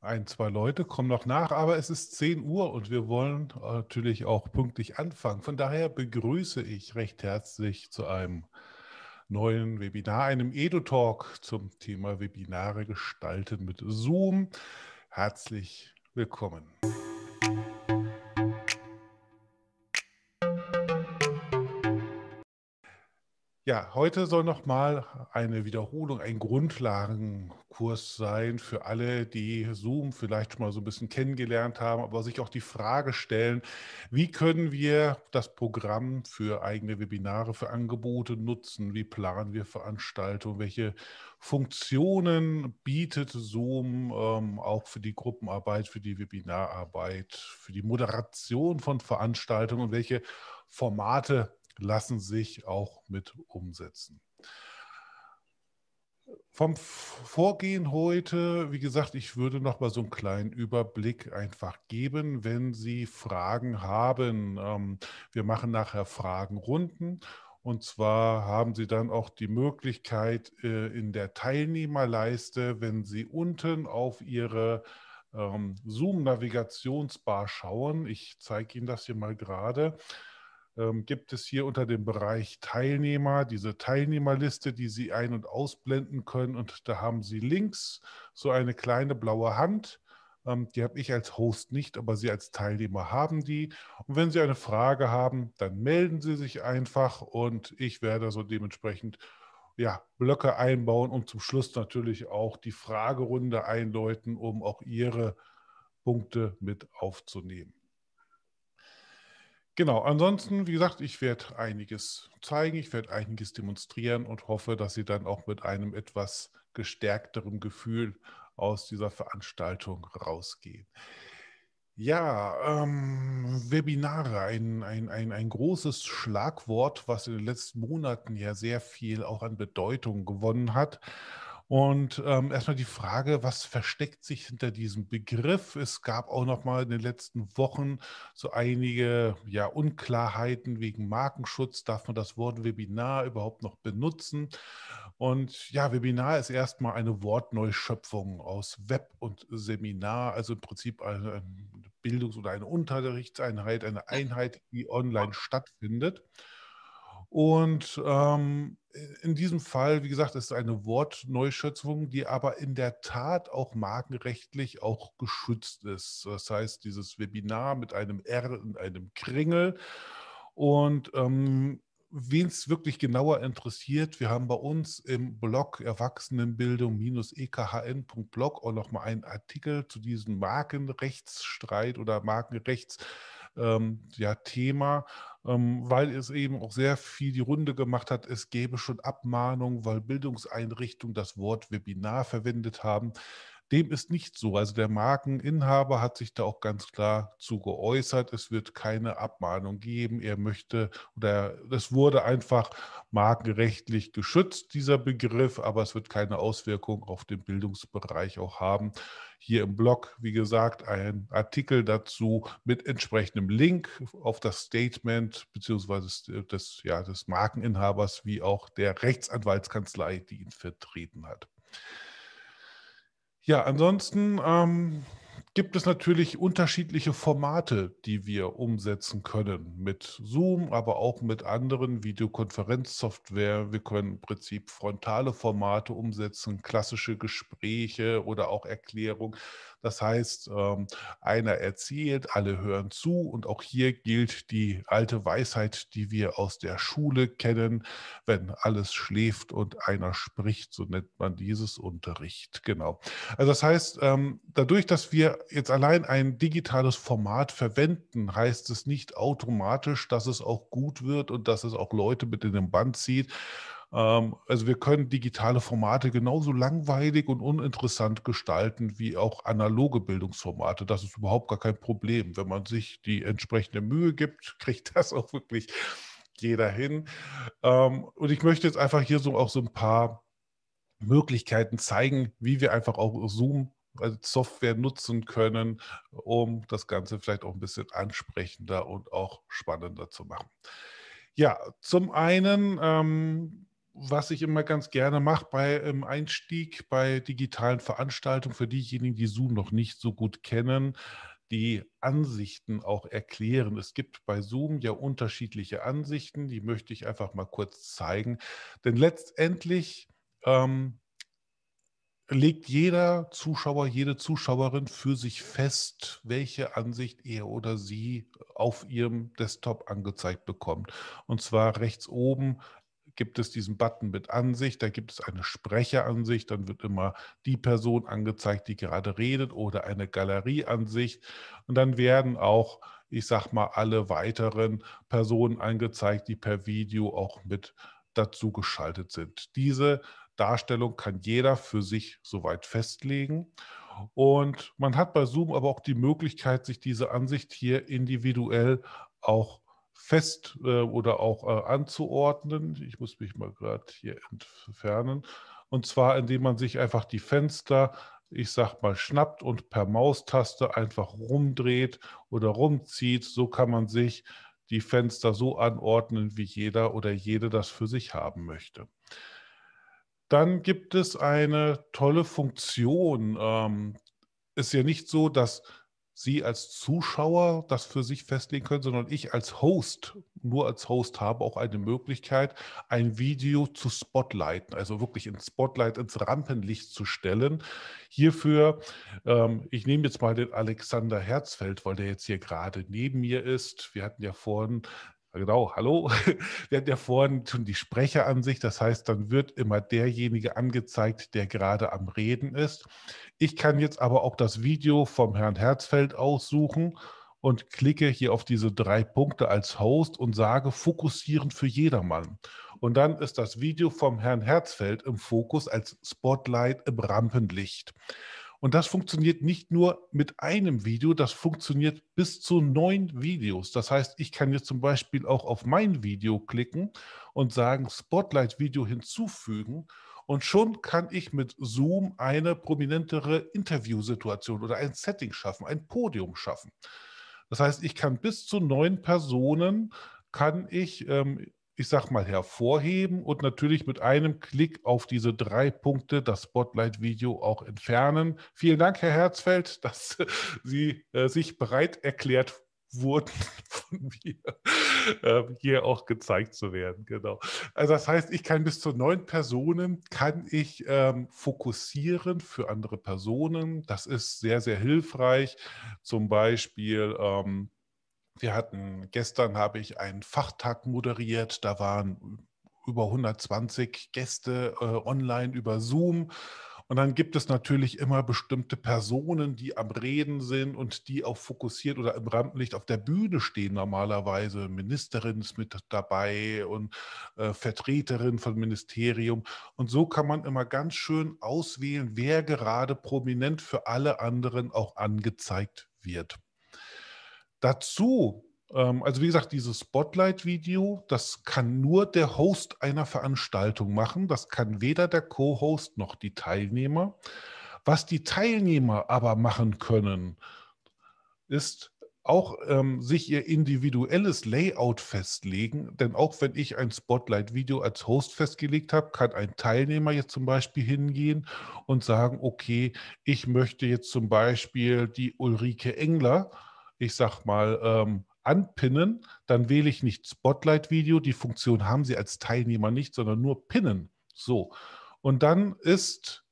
ein, zwei Leute kommen noch nach, aber es ist 10 Uhr und wir wollen natürlich auch pünktlich anfangen. Von daher begrüße ich recht herzlich zu einem neuen Webinar, einem edo talk zum Thema Webinare gestalten mit Zoom. Herzlich willkommen. Ja, heute soll nochmal eine Wiederholung, ein Grundlagenkurs sein für alle, die Zoom vielleicht schon mal so ein bisschen kennengelernt haben, aber sich auch die Frage stellen, wie können wir das Programm für eigene Webinare, für Angebote nutzen? Wie planen wir Veranstaltungen? Welche Funktionen bietet Zoom ähm, auch für die Gruppenarbeit, für die Webinararbeit, für die Moderation von Veranstaltungen und welche Formate lassen sich auch mit umsetzen. Vom Vorgehen heute, wie gesagt, ich würde noch mal so einen kleinen Überblick einfach geben, wenn Sie Fragen haben. Ähm, wir machen nachher Fragenrunden und zwar haben Sie dann auch die Möglichkeit äh, in der Teilnehmerleiste, wenn Sie unten auf Ihre ähm, Zoom-Navigationsbar schauen, ich zeige Ihnen das hier mal gerade, ähm, gibt es hier unter dem Bereich Teilnehmer diese Teilnehmerliste, die Sie ein- und ausblenden können. Und da haben Sie links so eine kleine blaue Hand. Ähm, die habe ich als Host nicht, aber Sie als Teilnehmer haben die. Und wenn Sie eine Frage haben, dann melden Sie sich einfach und ich werde so dementsprechend ja, Blöcke einbauen und zum Schluss natürlich auch die Fragerunde einläuten, um auch Ihre Punkte mit aufzunehmen. Genau, ansonsten, wie gesagt, ich werde einiges zeigen, ich werde einiges demonstrieren und hoffe, dass Sie dann auch mit einem etwas gestärkteren Gefühl aus dieser Veranstaltung rausgehen. Ja, ähm, Webinare, ein, ein, ein, ein großes Schlagwort, was in den letzten Monaten ja sehr viel auch an Bedeutung gewonnen hat. Und ähm, erstmal die Frage, was versteckt sich hinter diesem Begriff? Es gab auch noch mal in den letzten Wochen so einige ja, Unklarheiten wegen Markenschutz. Darf man das Wort Webinar überhaupt noch benutzen? Und ja, Webinar ist erstmal eine Wortneuschöpfung aus Web und Seminar, also im Prinzip eine, Bildungs- oder eine Unterrichtseinheit, eine Einheit, die online stattfindet. Und ähm, in diesem Fall, wie gesagt, ist eine Wortneuschöpfung, die aber in der Tat auch markenrechtlich auch geschützt ist. Das heißt, dieses Webinar mit einem R in einem Kringel. Und ähm, wen es wirklich genauer interessiert, wir haben bei uns im Blog Erwachsenenbildung-ekhn.blog auch nochmal einen Artikel zu diesem Markenrechtsstreit oder Markenrechts ähm, ja, Thema, ähm, weil es eben auch sehr viel die Runde gemacht hat. Es gäbe schon Abmahnungen, weil Bildungseinrichtungen das Wort Webinar verwendet haben. Dem ist nicht so. Also der Markeninhaber hat sich da auch ganz klar zu geäußert. Es wird keine Abmahnung geben. Er möchte oder es wurde einfach markenrechtlich geschützt, dieser Begriff, aber es wird keine Auswirkung auf den Bildungsbereich auch haben. Hier im Blog, wie gesagt, ein Artikel dazu mit entsprechendem Link auf das Statement beziehungsweise des, äh, ja, des Markeninhabers wie auch der Rechtsanwaltskanzlei, die ihn vertreten hat. Ja, ansonsten ähm, gibt es natürlich unterschiedliche Formate, die wir umsetzen können. Mit Zoom, aber auch mit anderen Videokonferenzsoftware. Wir können im Prinzip frontale Formate umsetzen, klassische Gespräche oder auch Erklärungen. Das heißt, ähm, einer erzählt, alle hören zu und auch hier gilt die alte Weisheit, die wir aus der Schule kennen, wenn alles schläft und einer spricht, so nennt man dieses Unterricht. Genau. Also das heißt, ähm, dadurch, dass wir jetzt allein ein digitales Format verwenden, heißt es nicht automatisch, dass es auch gut wird und dass es auch Leute mit in den Band zieht. Ähm, also wir können digitale Formate genauso langweilig und uninteressant gestalten wie auch analoge Bildungsformate. Das ist überhaupt gar kein Problem. Wenn man sich die entsprechende Mühe gibt, kriegt das auch wirklich jeder hin. Ähm, und ich möchte jetzt einfach hier so auch so ein paar Möglichkeiten zeigen, wie wir einfach auch Zoom als Software nutzen können, um das Ganze vielleicht auch ein bisschen ansprechender und auch spannender zu machen. Ja, zum einen ähm, was ich immer ganz gerne mache bei ähm, Einstieg bei digitalen Veranstaltungen für diejenigen, die Zoom noch nicht so gut kennen, die Ansichten auch erklären. Es gibt bei Zoom ja unterschiedliche Ansichten, die möchte ich einfach mal kurz zeigen. Denn letztendlich ähm, legt jeder Zuschauer, jede Zuschauerin für sich fest, welche Ansicht er oder sie auf ihrem Desktop angezeigt bekommt. Und zwar rechts oben gibt es diesen Button mit Ansicht, da gibt es eine Sprecheransicht, dann wird immer die Person angezeigt, die gerade redet oder eine Galerieansicht und dann werden auch ich sag mal, alle weiteren Personen angezeigt, die per Video auch mit dazu geschaltet sind. Diese Darstellung kann jeder für sich soweit festlegen. Und man hat bei Zoom aber auch die Möglichkeit, sich diese Ansicht hier individuell auch fest äh, oder auch äh, anzuordnen. Ich muss mich mal gerade hier entfernen. Und zwar, indem man sich einfach die Fenster, ich sag mal, schnappt und per Maustaste einfach rumdreht oder rumzieht. So kann man sich die Fenster so anordnen, wie jeder oder jede das für sich haben möchte. Dann gibt es eine tolle Funktion. Ähm, ist ja nicht so, dass Sie als Zuschauer das für sich festlegen können, sondern ich als Host, nur als Host habe auch eine Möglichkeit, ein Video zu spotlighten, also wirklich ins Spotlight, ins Rampenlicht zu stellen. Hierfür, ähm, ich nehme jetzt mal den Alexander Herzfeld, weil der jetzt hier gerade neben mir ist. Wir hatten ja vorhin genau, hallo. Wir hatten ja vorhin schon die Sprecheransicht, das heißt, dann wird immer derjenige angezeigt, der gerade am Reden ist. Ich kann jetzt aber auch das Video vom Herrn Herzfeld aussuchen und klicke hier auf diese drei Punkte als Host und sage fokussieren für jedermann. Und dann ist das Video vom Herrn Herzfeld im Fokus als Spotlight im Rampenlicht. Und das funktioniert nicht nur mit einem Video, das funktioniert bis zu neun Videos. Das heißt, ich kann jetzt zum Beispiel auch auf mein Video klicken und sagen, Spotlight-Video hinzufügen. Und schon kann ich mit Zoom eine prominentere Interviewsituation oder ein Setting schaffen, ein Podium schaffen. Das heißt, ich kann bis zu neun Personen kann ich ähm, ich sag mal, hervorheben und natürlich mit einem Klick auf diese drei Punkte das Spotlight-Video auch entfernen. Vielen Dank, Herr Herzfeld, dass Sie äh, sich bereit erklärt wurden von mir, äh, hier auch gezeigt zu werden. Genau. Also das heißt, ich kann bis zu neun Personen, kann ich ähm, fokussieren für andere Personen. Das ist sehr, sehr hilfreich. Zum Beispiel ähm, wir hatten gestern habe ich einen Fachtag moderiert, da waren über 120 Gäste äh, online über Zoom. Und dann gibt es natürlich immer bestimmte Personen, die am Reden sind und die auch fokussiert oder im Rampenlicht auf der Bühne stehen normalerweise. Ministerin ist mit dabei und äh, Vertreterin von Ministerium. Und so kann man immer ganz schön auswählen, wer gerade prominent für alle anderen auch angezeigt wird. Dazu, ähm, also wie gesagt, dieses Spotlight-Video, das kann nur der Host einer Veranstaltung machen. Das kann weder der Co-Host noch die Teilnehmer. Was die Teilnehmer aber machen können, ist auch ähm, sich ihr individuelles Layout festlegen. Denn auch wenn ich ein Spotlight-Video als Host festgelegt habe, kann ein Teilnehmer jetzt zum Beispiel hingehen und sagen, okay, ich möchte jetzt zum Beispiel die Ulrike Engler ich sag mal, ähm, anpinnen, dann wähle ich nicht Spotlight-Video. Die Funktion haben sie als Teilnehmer nicht, sondern nur pinnen. So. Und dann ist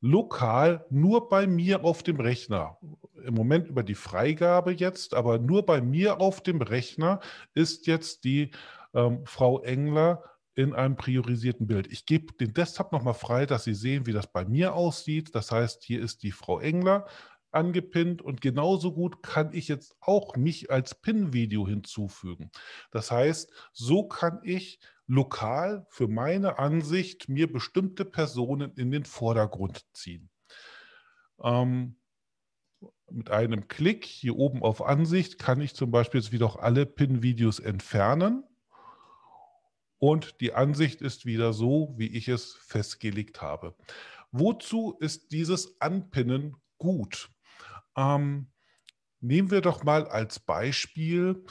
lokal nur bei mir auf dem Rechner. Im Moment über die Freigabe jetzt, aber nur bei mir auf dem Rechner ist jetzt die ähm, Frau Engler in einem priorisierten Bild. Ich gebe den Desktop nochmal frei, dass Sie sehen, wie das bei mir aussieht. Das heißt, hier ist die Frau Engler angepinnt und genauso gut kann ich jetzt auch mich als Pin-Video hinzufügen. Das heißt, so kann ich lokal für meine Ansicht mir bestimmte Personen in den Vordergrund ziehen. Ähm, mit einem Klick hier oben auf Ansicht kann ich zum Beispiel jetzt wieder auch alle Pin-Videos entfernen. Und die Ansicht ist wieder so, wie ich es festgelegt habe. Wozu ist dieses Anpinnen gut? Ähm, nehmen wir doch mal als Beispiel,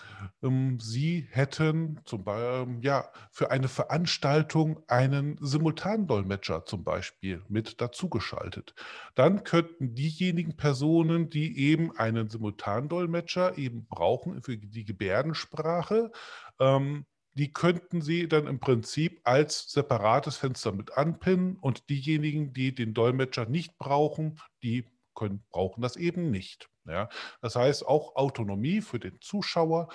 ähm, Sie hätten zum Beispiel ähm, ja, für eine Veranstaltung einen Simultandolmetscher zum Beispiel mit dazugeschaltet. Dann könnten diejenigen Personen, die eben einen Simultandolmetscher eben brauchen für die Gebärdensprache, ähm, die könnten Sie dann im Prinzip als separates Fenster mit anpinnen und diejenigen, die den Dolmetscher nicht brauchen, die können, brauchen das eben nicht. Ja? Das heißt, auch Autonomie für den Zuschauer.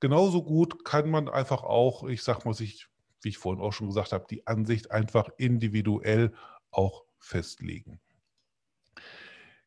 Genauso gut kann man einfach auch, ich sag mal, sich, wie ich vorhin auch schon gesagt habe, die Ansicht einfach individuell auch festlegen.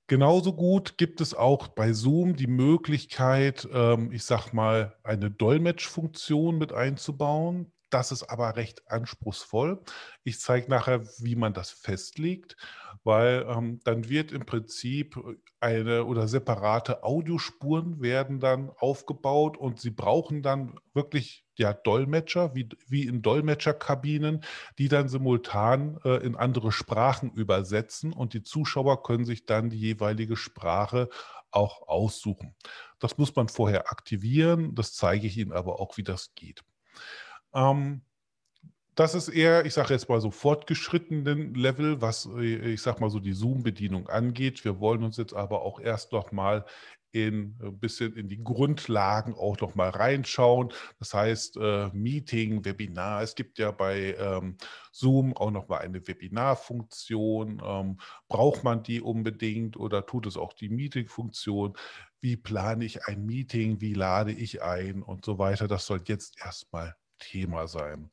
Genauso gut gibt es auch bei Zoom die Möglichkeit, ähm, ich sag mal, eine Dolmetschfunktion mit einzubauen. Das ist aber recht anspruchsvoll. Ich zeige nachher, wie man das festlegt weil ähm, dann wird im Prinzip äh, eine oder separate Audiospuren werden dann aufgebaut und sie brauchen dann wirklich ja, Dolmetscher, wie, wie in Dolmetscherkabinen, die dann simultan äh, in andere Sprachen übersetzen und die Zuschauer können sich dann die jeweilige Sprache auch aussuchen. Das muss man vorher aktivieren, das zeige ich Ihnen aber auch, wie das geht. Ähm, das ist eher, ich sage jetzt mal so fortgeschrittenen Level, was äh, ich sage mal so die Zoom-Bedienung angeht. Wir wollen uns jetzt aber auch erst noch mal in, ein äh, bisschen in die Grundlagen auch noch mal reinschauen. Das heißt äh, Meeting, Webinar. Es gibt ja bei ähm, Zoom auch noch mal eine Webinar-Funktion. Ähm, braucht man die unbedingt oder tut es auch die Meeting-Funktion? Wie plane ich ein Meeting? Wie lade ich ein und so weiter? Das soll jetzt erstmal Thema sein.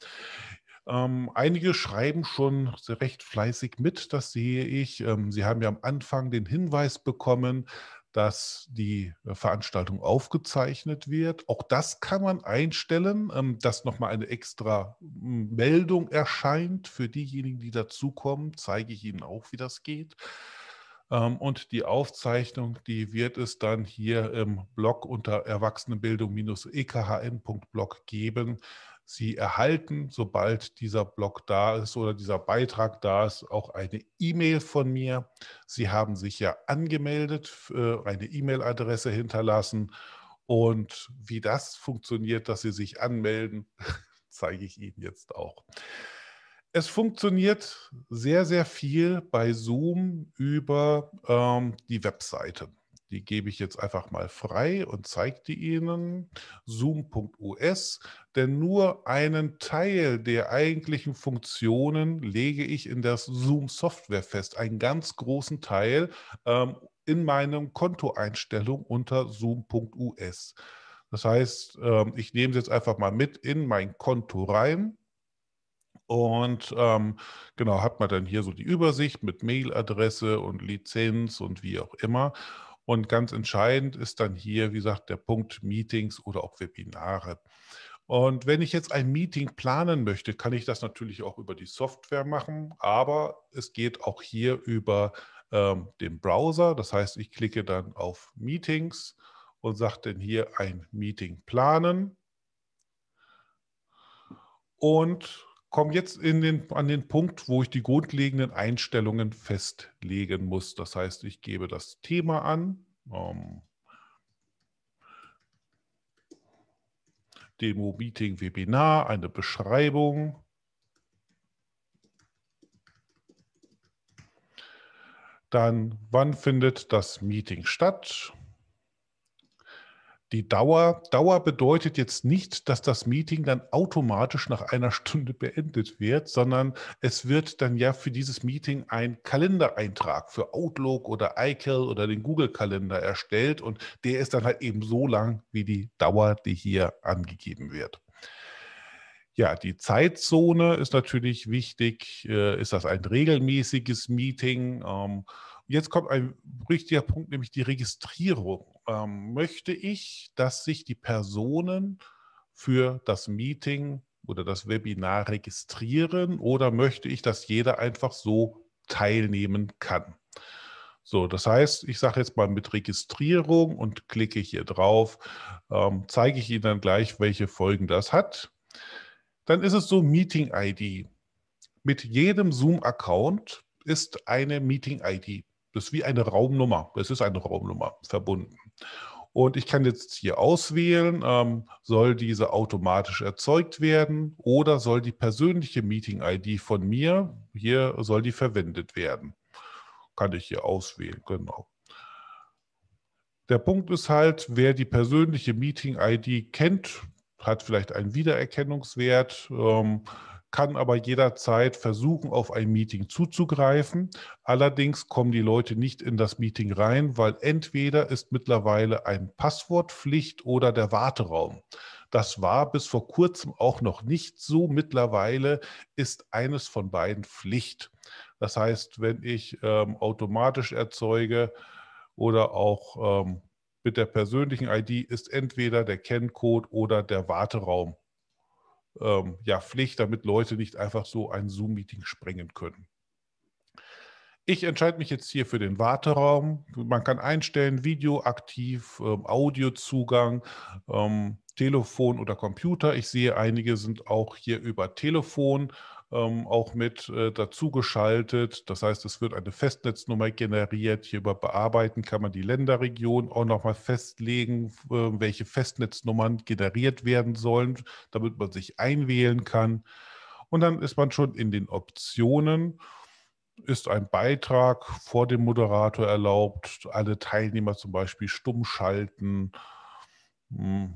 Ähm, einige schreiben schon recht fleißig mit, das sehe ich. Ähm, Sie haben ja am Anfang den Hinweis bekommen, dass die äh, Veranstaltung aufgezeichnet wird. Auch das kann man einstellen, ähm, dass nochmal eine extra hm, Meldung erscheint. Für diejenigen, die dazukommen, zeige ich Ihnen auch, wie das geht. Ähm, und die Aufzeichnung, die wird es dann hier im Blog unter erwachsenenbildung-ekhn.blog geben. Sie erhalten, sobald dieser Blog da ist oder dieser Beitrag da ist, auch eine E-Mail von mir. Sie haben sich ja angemeldet, äh, eine E-Mail-Adresse hinterlassen. Und wie das funktioniert, dass Sie sich anmelden, zeige ich Ihnen jetzt auch. Es funktioniert sehr, sehr viel bei Zoom über ähm, die Webseite. Die gebe ich jetzt einfach mal frei und zeige die Ihnen. Zoom.us, denn nur einen Teil der eigentlichen Funktionen lege ich in das Zoom-Software fest, einen ganz großen Teil ähm, in meinem Kontoeinstellung unter Zoom.us. Das heißt, ähm, ich nehme es jetzt einfach mal mit in mein Konto rein. Und ähm, genau, hat man dann hier so die Übersicht mit Mailadresse und Lizenz und wie auch immer. Und ganz entscheidend ist dann hier, wie gesagt, der Punkt Meetings oder auch Webinare. Und wenn ich jetzt ein Meeting planen möchte, kann ich das natürlich auch über die Software machen, aber es geht auch hier über ähm, den Browser. Das heißt, ich klicke dann auf Meetings und sage dann hier ein Meeting planen. Und komme jetzt den, an den Punkt, wo ich die grundlegenden Einstellungen festlegen muss. Das heißt, ich gebe das Thema an. Ähm, Demo-Meeting-Webinar, eine Beschreibung. Dann, wann findet das Meeting statt? Die Dauer, Dauer bedeutet jetzt nicht, dass das Meeting dann automatisch nach einer Stunde beendet wird, sondern es wird dann ja für dieses Meeting ein Kalendereintrag für Outlook oder iCal oder den Google-Kalender erstellt und der ist dann halt eben so lang wie die Dauer, die hier angegeben wird. Ja, die Zeitzone ist natürlich wichtig. Äh, ist das ein regelmäßiges Meeting? Ähm, jetzt kommt ein richtiger Punkt, nämlich die Registrierung. Ähm, möchte ich, dass sich die Personen für das Meeting oder das Webinar registrieren oder möchte ich, dass jeder einfach so teilnehmen kann? So, das heißt, ich sage jetzt mal mit Registrierung und klicke hier drauf, ähm, zeige ich Ihnen dann gleich, welche Folgen das hat. Dann ist es so Meeting-ID. Mit jedem Zoom-Account ist eine Meeting-ID. Das ist wie eine Raumnummer. Es ist eine Raumnummer verbunden. Und ich kann jetzt hier auswählen, ähm, soll diese automatisch erzeugt werden oder soll die persönliche Meeting-ID von mir, hier soll die verwendet werden. Kann ich hier auswählen, genau. Der Punkt ist halt, wer die persönliche Meeting-ID kennt, hat vielleicht einen Wiedererkennungswert. Ähm, kann aber jederzeit versuchen, auf ein Meeting zuzugreifen. Allerdings kommen die Leute nicht in das Meeting rein, weil entweder ist mittlerweile ein Passwortpflicht oder der Warteraum. Das war bis vor kurzem auch noch nicht so. Mittlerweile ist eines von beiden Pflicht. Das heißt, wenn ich ähm, automatisch erzeuge oder auch ähm, mit der persönlichen ID ist entweder der Kenncode oder der Warteraum ähm, ja, Pflicht, damit Leute nicht einfach so ein Zoom-Meeting sprengen können. Ich entscheide mich jetzt hier für den Warteraum. Man kann einstellen, Video aktiv, ähm, Audiozugang, ähm, Telefon oder Computer. Ich sehe, einige sind auch hier über Telefon ähm, auch mit äh, dazugeschaltet. Das heißt, es wird eine Festnetznummer generiert. Hier über bearbeiten kann man die Länderregion auch nochmal festlegen, äh, welche Festnetznummern generiert werden sollen, damit man sich einwählen kann. Und dann ist man schon in den Optionen ist ein Beitrag vor dem Moderator erlaubt, alle Teilnehmer zum Beispiel stumm schalten. Hm.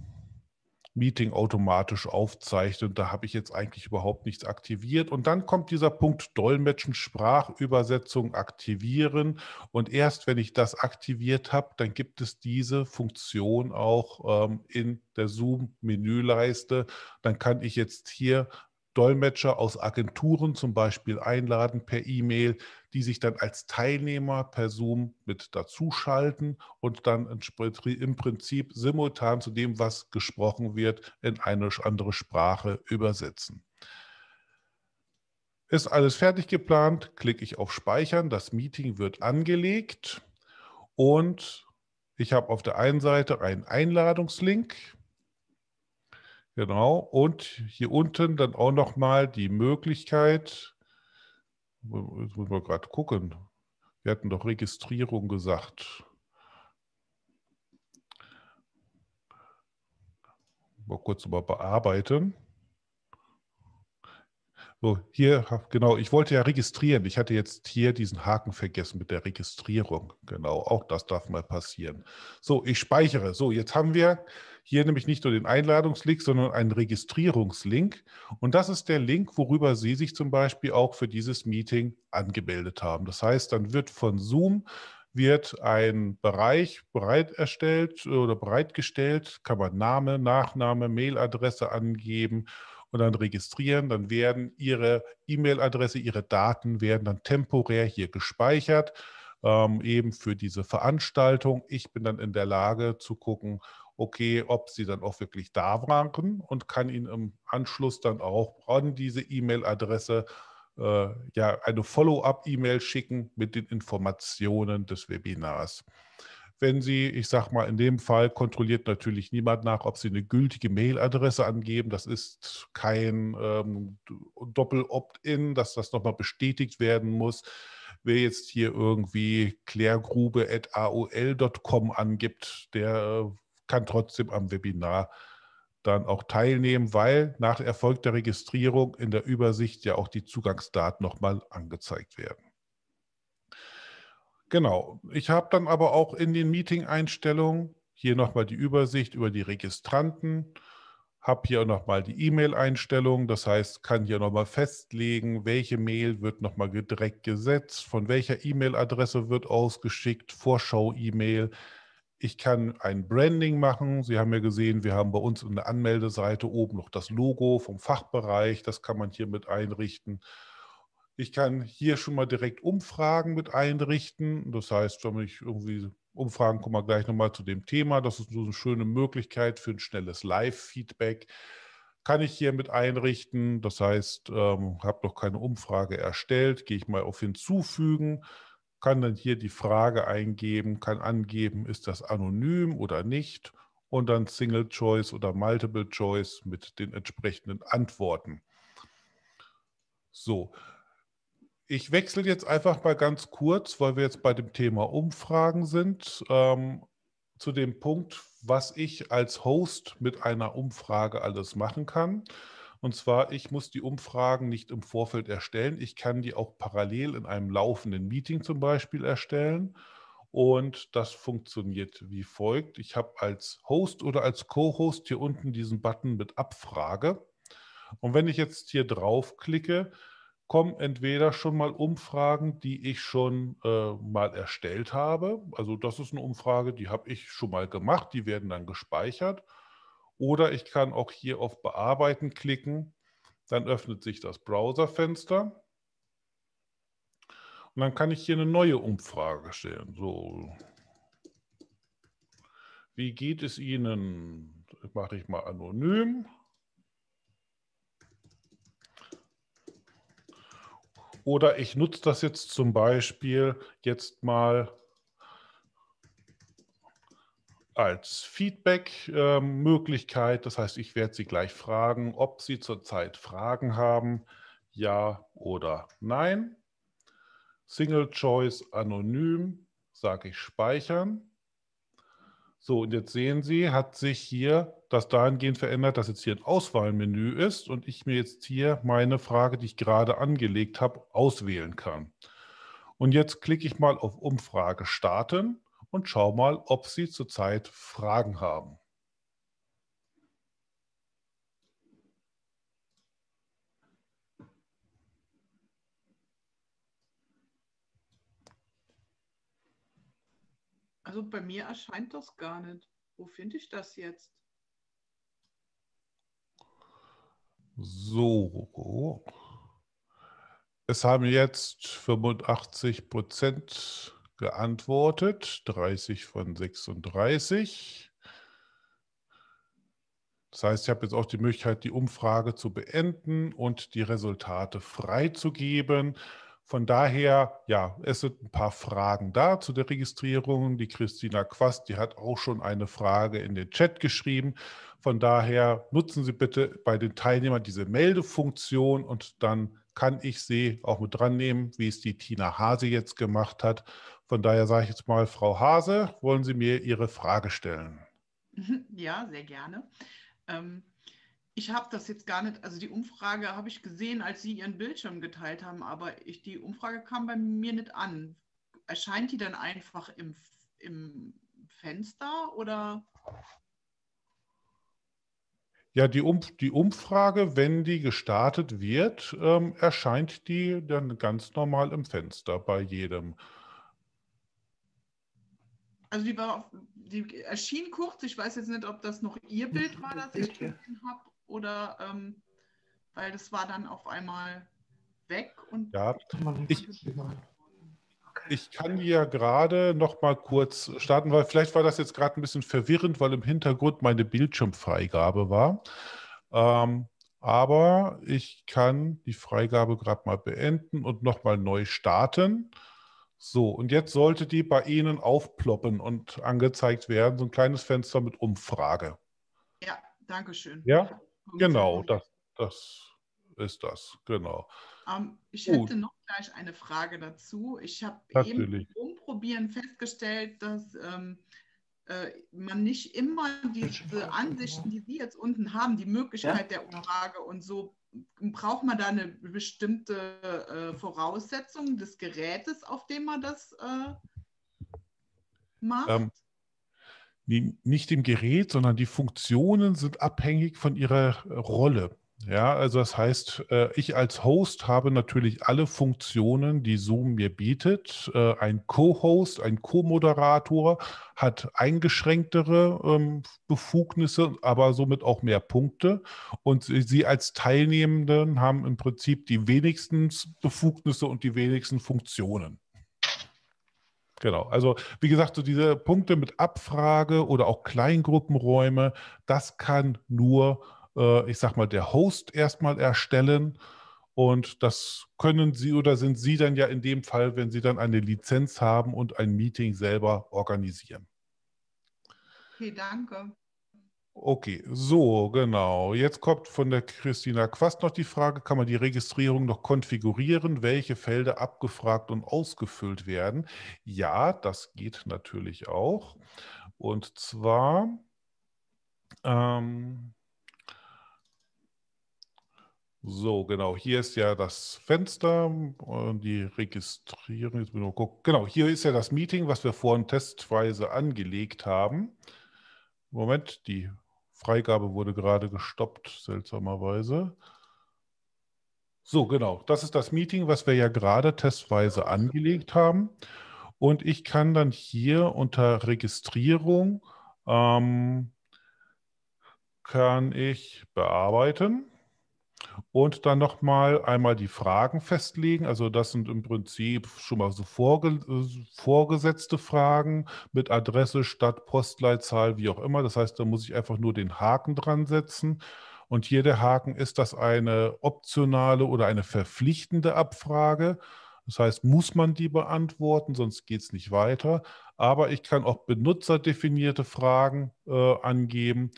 Meeting automatisch aufzeichnet. Da habe ich jetzt eigentlich überhaupt nichts aktiviert. Und dann kommt dieser Punkt Dolmetschen, Sprachübersetzung aktivieren. Und erst wenn ich das aktiviert habe, dann gibt es diese Funktion auch ähm, in der Zoom-Menüleiste. Dann kann ich jetzt hier Dolmetscher aus Agenturen zum Beispiel einladen per E-Mail die sich dann als Teilnehmer per Zoom mit dazuschalten und dann im Prinzip simultan zu dem, was gesprochen wird, in eine andere Sprache übersetzen. Ist alles fertig geplant, klicke ich auf Speichern, das Meeting wird angelegt und ich habe auf der einen Seite einen Einladungslink, Genau. Und hier unten dann auch nochmal die Möglichkeit, Jetzt müssen wir gerade gucken. Wir hatten doch Registrierung gesagt. Mal kurz mal bearbeiten. So, hier, genau, ich wollte ja registrieren. Ich hatte jetzt hier diesen Haken vergessen mit der Registrierung. Genau, auch das darf mal passieren. So, ich speichere. So, jetzt haben wir hier nämlich nicht nur den Einladungslink, sondern einen Registrierungslink. Und das ist der Link, worüber Sie sich zum Beispiel auch für dieses Meeting angemeldet haben. Das heißt, dann wird von Zoom wird ein Bereich bereit erstellt oder bereitgestellt, kann man Name, Nachname, Mailadresse angeben und dann registrieren, dann werden ihre E-Mail-Adresse, ihre Daten werden dann temporär hier gespeichert, ähm, eben für diese Veranstaltung. Ich bin dann in der Lage zu gucken, okay, ob sie dann auch wirklich da waren und kann ihnen im Anschluss dann auch an diese E-Mail-Adresse äh, ja eine Follow-up-E-Mail schicken mit den Informationen des Webinars wenn Sie, ich sage mal, in dem Fall kontrolliert natürlich niemand nach, ob Sie eine gültige Mailadresse angeben. Das ist kein ähm, Doppel-Opt-in, dass das nochmal bestätigt werden muss. Wer jetzt hier irgendwie klärgrube.aol.com angibt, der äh, kann trotzdem am Webinar dann auch teilnehmen, weil nach erfolgter Registrierung in der Übersicht ja auch die Zugangsdaten nochmal angezeigt werden. Genau. Ich habe dann aber auch in den Meeting-Einstellungen hier nochmal die Übersicht über die Registranten, habe hier nochmal die E-Mail-Einstellung, das heißt, kann hier nochmal festlegen, welche Mail wird nochmal direkt gesetzt, von welcher E-Mail-Adresse wird ausgeschickt, Vorschau-E-Mail. Ich kann ein Branding machen. Sie haben ja gesehen, wir haben bei uns in der Anmeldeseite oben noch das Logo vom Fachbereich, das kann man hier mit einrichten. Ich kann hier schon mal direkt Umfragen mit einrichten. Das heißt, wenn ich irgendwie Umfragen, kommen wir gleich nochmal zu dem Thema. Das ist so eine schöne Möglichkeit für ein schnelles Live-Feedback. Kann ich hier mit einrichten. Das heißt, ähm, habe noch keine Umfrage erstellt. Gehe ich mal auf Hinzufügen kann dann hier die Frage eingeben, kann angeben, ist das anonym oder nicht und dann Single Choice oder Multiple Choice mit den entsprechenden Antworten. So, ich wechsle jetzt einfach mal ganz kurz, weil wir jetzt bei dem Thema Umfragen sind, ähm, zu dem Punkt, was ich als Host mit einer Umfrage alles machen kann. Und zwar, ich muss die Umfragen nicht im Vorfeld erstellen. Ich kann die auch parallel in einem laufenden Meeting zum Beispiel erstellen. Und das funktioniert wie folgt. Ich habe als Host oder als Co-Host hier unten diesen Button mit Abfrage. Und wenn ich jetzt hier drauf klicke, kommen entweder schon mal Umfragen, die ich schon äh, mal erstellt habe. Also das ist eine Umfrage, die habe ich schon mal gemacht, die werden dann gespeichert. Oder ich kann auch hier auf Bearbeiten klicken, dann öffnet sich das Browserfenster. Und dann kann ich hier eine neue Umfrage stellen. So, wie geht es Ihnen? Das mache ich mal anonym. Oder ich nutze das jetzt zum Beispiel jetzt mal als Feedback-Möglichkeit. Ähm, das heißt, ich werde Sie gleich fragen, ob Sie zurzeit Fragen haben, ja oder nein. Single Choice anonym, sage ich speichern. So, und jetzt sehen Sie, hat sich hier das dahingehend verändert, dass jetzt hier ein Auswahlmenü ist und ich mir jetzt hier meine Frage, die ich gerade angelegt habe, auswählen kann. Und jetzt klicke ich mal auf Umfrage starten und schaue mal, ob Sie zurzeit Fragen haben. Also bei mir erscheint das gar nicht. Wo finde ich das jetzt? So. Es haben jetzt 85 Prozent geantwortet, 30 von 36. Das heißt, ich habe jetzt auch die Möglichkeit, die Umfrage zu beenden und die Resultate freizugeben. Von daher, ja, es sind ein paar Fragen da zu der Registrierung. Die Christina Quast, die hat auch schon eine Frage in den Chat geschrieben. Von daher nutzen Sie bitte bei den Teilnehmern diese Meldefunktion und dann kann ich sie auch mit dran nehmen, wie es die Tina Hase jetzt gemacht hat. Von daher sage ich jetzt mal, Frau Hase, wollen Sie mir Ihre Frage stellen? Ja, sehr gerne. Ähm, ich habe das jetzt gar nicht, also die Umfrage habe ich gesehen, als Sie Ihren Bildschirm geteilt haben, aber ich, die Umfrage kam bei mir nicht an. Erscheint die dann einfach im, im Fenster oder? Ja, die, Umf die Umfrage, wenn die gestartet wird, ähm, erscheint die dann ganz normal im Fenster bei jedem. Also die, war, die erschien kurz. Ich weiß jetzt nicht, ob das noch ihr hm, Bild war, das ich gesehen habe, oder ähm, weil das war dann auf einmal weg und. Ja, ich, ich kann ja gerade noch mal kurz starten, weil vielleicht war das jetzt gerade ein bisschen verwirrend, weil im Hintergrund meine Bildschirmfreigabe war. Ähm, aber ich kann die Freigabe gerade mal beenden und noch mal neu starten. So, und jetzt sollte die bei Ihnen aufploppen und angezeigt werden. So ein kleines Fenster mit Umfrage. Ja, danke schön. Ja, genau, das, das ist das, genau. Ähm, ich Gut. hätte noch gleich eine Frage dazu. Ich habe eben umprobieren festgestellt, dass ähm, äh, man nicht immer diese Ansichten, die Sie jetzt unten haben, die Möglichkeit ja? der Umfrage und so, braucht man da eine bestimmte äh, Voraussetzung des Gerätes, auf dem man das äh, macht? Ähm nicht dem Gerät, sondern die Funktionen sind abhängig von ihrer Rolle. Ja, also das heißt, äh, ich als Host habe natürlich alle Funktionen, die Zoom mir bietet. Äh, ein Co-Host, ein Co-Moderator hat eingeschränktere ähm, Befugnisse, aber somit auch mehr Punkte. Und Sie als Teilnehmenden haben im Prinzip die wenigsten Befugnisse und die wenigsten Funktionen. Genau. Also wie gesagt, so diese Punkte mit Abfrage oder auch Kleingruppenräume, das kann nur äh, ich sag mal, der Host erstmal erstellen. Und das können Sie oder sind Sie dann ja in dem Fall, wenn Sie dann eine Lizenz haben und ein Meeting selber organisieren. Okay, danke. Okay, so genau. Jetzt kommt von der Christina Quast noch die Frage, kann man die Registrierung noch konfigurieren, welche Felder abgefragt und ausgefüllt werden? Ja, das geht natürlich auch. Und zwar, ähm, so, genau. Hier ist ja das Fenster und die Registrierung. Jetzt bin gucken. Genau, hier ist ja das Meeting, was wir vorhin testweise angelegt haben. Moment, die Freigabe wurde gerade gestoppt, seltsamerweise. So, genau. Das ist das Meeting, was wir ja gerade testweise angelegt haben. Und ich kann dann hier unter Registrierung ähm, kann ich bearbeiten. Und dann nochmal einmal die Fragen festlegen. Also das sind im Prinzip schon mal so vorge vorgesetzte Fragen mit Adresse, Stadt, Postleitzahl, wie auch immer. Das heißt, da muss ich einfach nur den Haken dran setzen. Und hier der Haken ist das eine optionale oder eine verpflichtende Abfrage. Das heißt, muss man die beantworten, sonst geht es nicht weiter. Aber ich kann auch benutzerdefinierte Fragen äh, angeben.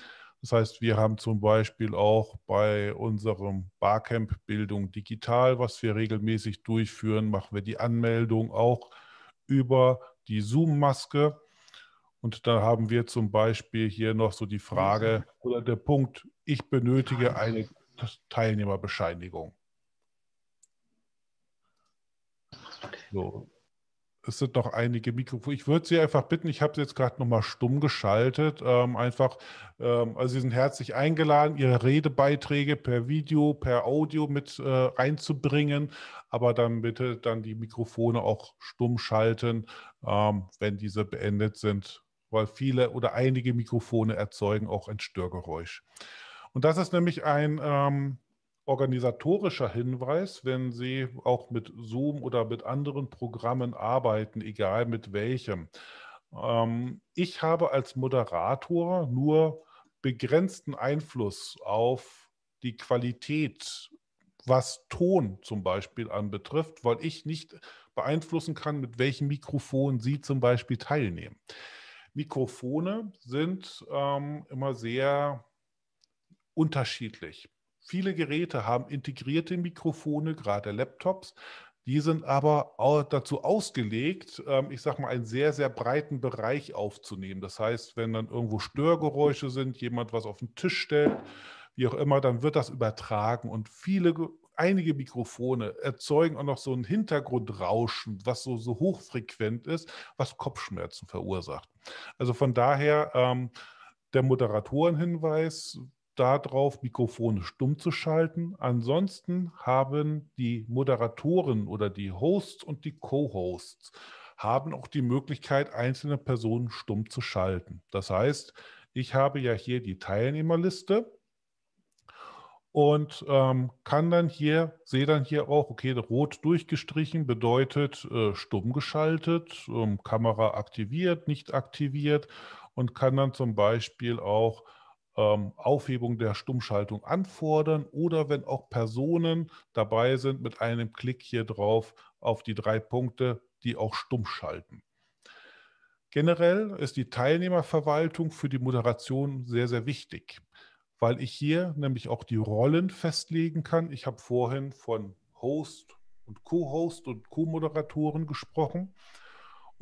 Das heißt, wir haben zum Beispiel auch bei unserem Barcamp Bildung Digital, was wir regelmäßig durchführen, machen wir die Anmeldung auch über die Zoom-Maske. Und dann haben wir zum Beispiel hier noch so die Frage oder der Punkt, ich benötige eine Teilnehmerbescheinigung. So, es sind noch einige Mikrofone. Ich würde Sie einfach bitten, ich habe Sie jetzt gerade nochmal stumm geschaltet. Ähm, einfach, ähm, also Sie sind herzlich eingeladen, Ihre Redebeiträge per Video, per Audio mit äh, einzubringen, aber dann bitte dann die Mikrofone auch stumm schalten, ähm, wenn diese beendet sind, weil viele oder einige Mikrofone erzeugen auch ein Störgeräusch. Und das ist nämlich ein ähm, organisatorischer Hinweis, wenn Sie auch mit Zoom oder mit anderen Programmen arbeiten, egal mit welchem. Ähm, ich habe als Moderator nur begrenzten Einfluss auf die Qualität, was Ton zum Beispiel anbetrifft, weil ich nicht beeinflussen kann, mit welchem Mikrofon Sie zum Beispiel teilnehmen. Mikrofone sind ähm, immer sehr unterschiedlich. Viele Geräte haben integrierte Mikrofone, gerade Laptops. Die sind aber dazu ausgelegt, ähm, ich sage mal, einen sehr, sehr breiten Bereich aufzunehmen. Das heißt, wenn dann irgendwo Störgeräusche sind, jemand was auf den Tisch stellt, wie auch immer, dann wird das übertragen. Und viele, einige Mikrofone erzeugen auch noch so ein Hintergrundrauschen, was so, so hochfrequent ist, was Kopfschmerzen verursacht. Also von daher ähm, der Moderatorenhinweis, darauf, Mikrofone stumm zu schalten. Ansonsten haben die Moderatoren oder die Hosts und die Co-Hosts haben auch die Möglichkeit, einzelne Personen stumm zu schalten. Das heißt, ich habe ja hier die Teilnehmerliste und ähm, kann dann hier, sehe dann hier auch, okay, rot durchgestrichen bedeutet äh, stumm geschaltet, ähm, Kamera aktiviert, nicht aktiviert und kann dann zum Beispiel auch ähm, Aufhebung der Stummschaltung anfordern oder wenn auch Personen dabei sind mit einem Klick hier drauf auf die drei Punkte, die auch stumm schalten. Generell ist die Teilnehmerverwaltung für die Moderation sehr, sehr wichtig, weil ich hier nämlich auch die Rollen festlegen kann. Ich habe vorhin von Host und Co-Host und Co-Moderatoren gesprochen.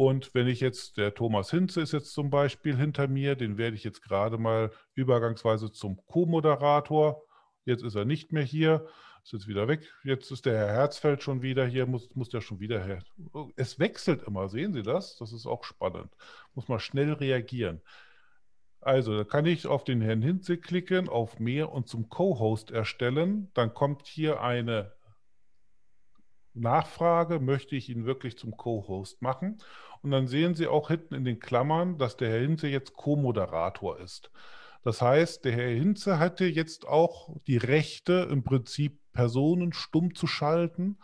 Und wenn ich jetzt, der Thomas Hinze ist jetzt zum Beispiel hinter mir, den werde ich jetzt gerade mal übergangsweise zum Co-Moderator. Jetzt ist er nicht mehr hier, ist jetzt wieder weg. Jetzt ist der Herr Herzfeld schon wieder hier, muss, muss der schon wieder her. Es wechselt immer, sehen Sie das? Das ist auch spannend. Muss man schnell reagieren. Also, da kann ich auf den Herrn Hinze klicken, auf mehr und zum Co-Host erstellen. Dann kommt hier eine Nachfrage, möchte ich ihn wirklich zum Co-Host machen? Und dann sehen Sie auch hinten in den Klammern, dass der Herr Hinze jetzt Co-Moderator ist. Das heißt, der Herr Hinze hatte jetzt auch die Rechte, im Prinzip Personen stumm zu schalten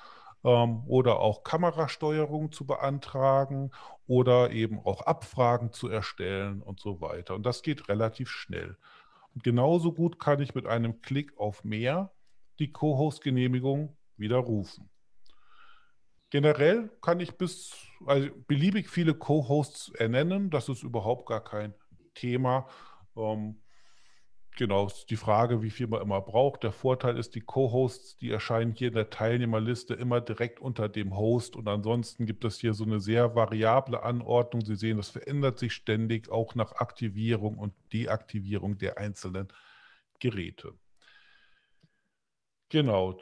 ähm, oder auch Kamerasteuerung zu beantragen oder eben auch Abfragen zu erstellen und so weiter. Und das geht relativ schnell. Und genauso gut kann ich mit einem Klick auf Mehr die Co-Host-Genehmigung widerrufen. Generell kann ich bis also beliebig viele Co-Hosts ernennen. Das ist überhaupt gar kein Thema. Ähm, genau, die Frage, wie viel man immer braucht. Der Vorteil ist, die Co-Hosts, die erscheinen hier in der Teilnehmerliste immer direkt unter dem Host. Und ansonsten gibt es hier so eine sehr variable Anordnung. Sie sehen, das verändert sich ständig, auch nach Aktivierung und Deaktivierung der einzelnen Geräte. Genau.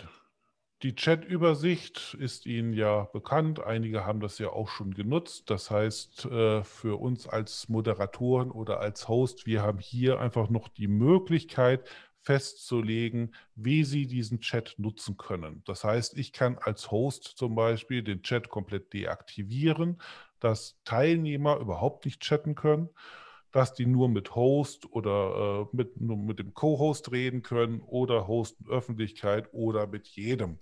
Die Chat-Übersicht ist Ihnen ja bekannt. Einige haben das ja auch schon genutzt. Das heißt, äh, für uns als Moderatoren oder als Host, wir haben hier einfach noch die Möglichkeit festzulegen, wie Sie diesen Chat nutzen können. Das heißt, ich kann als Host zum Beispiel den Chat komplett deaktivieren, dass Teilnehmer überhaupt nicht chatten können dass die nur mit Host oder äh, mit, nur mit dem Co-Host reden können oder Host und Öffentlichkeit oder mit jedem.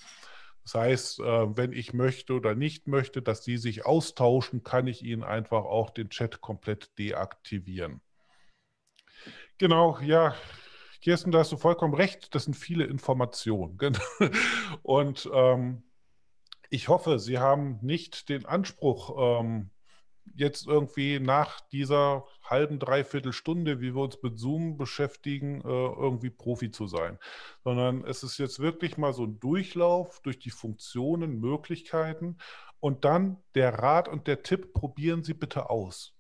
Das heißt, äh, wenn ich möchte oder nicht möchte, dass die sich austauschen, kann ich ihnen einfach auch den Chat komplett deaktivieren. Genau, ja, Kirsten, da hast du vollkommen recht. Das sind viele Informationen. Und ähm, ich hoffe, Sie haben nicht den Anspruch, ähm, jetzt irgendwie nach dieser halben, dreiviertel Stunde, wie wir uns mit Zoom beschäftigen, äh, irgendwie Profi zu sein, sondern es ist jetzt wirklich mal so ein Durchlauf durch die Funktionen, Möglichkeiten und dann der Rat und der Tipp, probieren Sie bitte aus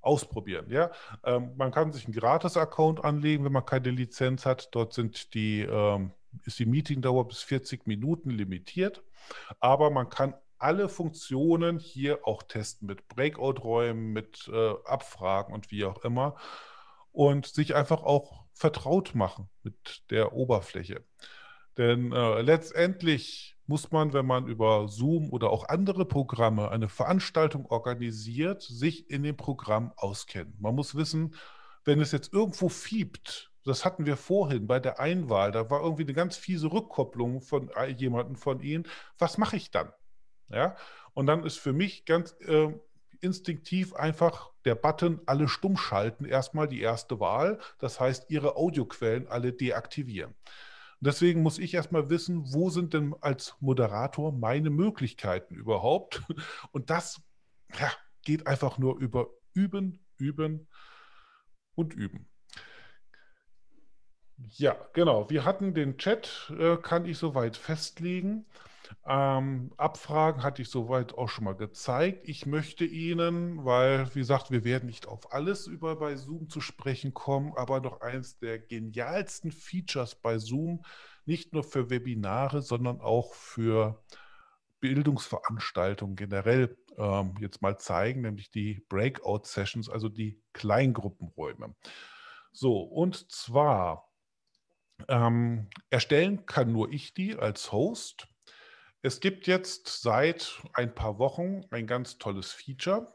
ausprobieren. Ja? Ähm, man kann sich einen Gratis-Account anlegen, wenn man keine Lizenz hat. Dort sind die, ähm, ist die Meetingdauer bis 40 Minuten limitiert. Aber man kann alle Funktionen hier auch testen mit Breakout-Räumen, mit äh, Abfragen und wie auch immer. Und sich einfach auch vertraut machen mit der Oberfläche. Denn äh, letztendlich muss man, wenn man über Zoom oder auch andere Programme eine Veranstaltung organisiert, sich in dem Programm auskennen. Man muss wissen, wenn es jetzt irgendwo fiebt, das hatten wir vorhin bei der Einwahl, da war irgendwie eine ganz fiese Rückkopplung von äh, jemandem von Ihnen, was mache ich dann? Ja? Und dann ist für mich ganz äh, instinktiv einfach der Button alle stumm schalten, erstmal die erste Wahl. Das heißt, ihre Audioquellen alle deaktivieren. deswegen muss ich erstmal wissen, wo sind denn als Moderator meine Möglichkeiten überhaupt? Und das ja, geht einfach nur über Üben, Üben und Üben. Ja, genau. Wir hatten den Chat, äh, kann ich soweit festlegen. Ähm, Abfragen hatte ich soweit auch schon mal gezeigt. Ich möchte Ihnen, weil, wie gesagt, wir werden nicht auf alles über bei Zoom zu sprechen kommen, aber noch eines der genialsten Features bei Zoom, nicht nur für Webinare, sondern auch für Bildungsveranstaltungen generell ähm, jetzt mal zeigen, nämlich die Breakout-Sessions, also die Kleingruppenräume. So, und zwar ähm, erstellen kann nur ich die als Host. Es gibt jetzt seit ein paar Wochen ein ganz tolles Feature.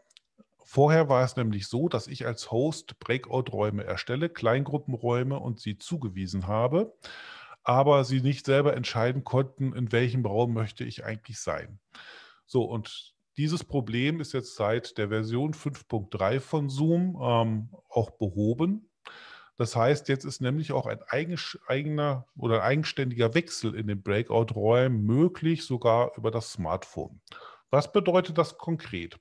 Vorher war es nämlich so, dass ich als Host Breakout-Räume erstelle, Kleingruppenräume und sie zugewiesen habe, aber sie nicht selber entscheiden konnten, in welchem Raum möchte ich eigentlich sein. So, und dieses Problem ist jetzt seit der Version 5.3 von Zoom ähm, auch behoben. Das heißt, jetzt ist nämlich auch ein eigener oder eigenständiger Wechsel in den Breakout-Räumen möglich, sogar über das Smartphone. Was bedeutet das konkret?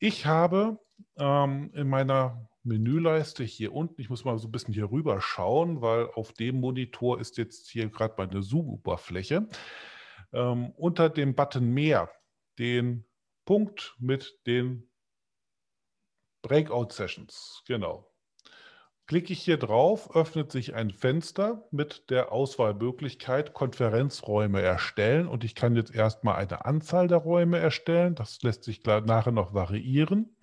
Ich habe ähm, in meiner Menüleiste hier unten, ich muss mal so ein bisschen hier rüber schauen, weil auf dem Monitor ist jetzt hier gerade meine Zoom-Oberfläche. Ähm, unter dem Button Mehr den Punkt mit den Breakout-Sessions. Genau. Klicke ich hier drauf, öffnet sich ein Fenster mit der Auswahlmöglichkeit Konferenzräume erstellen und ich kann jetzt erstmal eine Anzahl der Räume erstellen. Das lässt sich nachher noch variieren.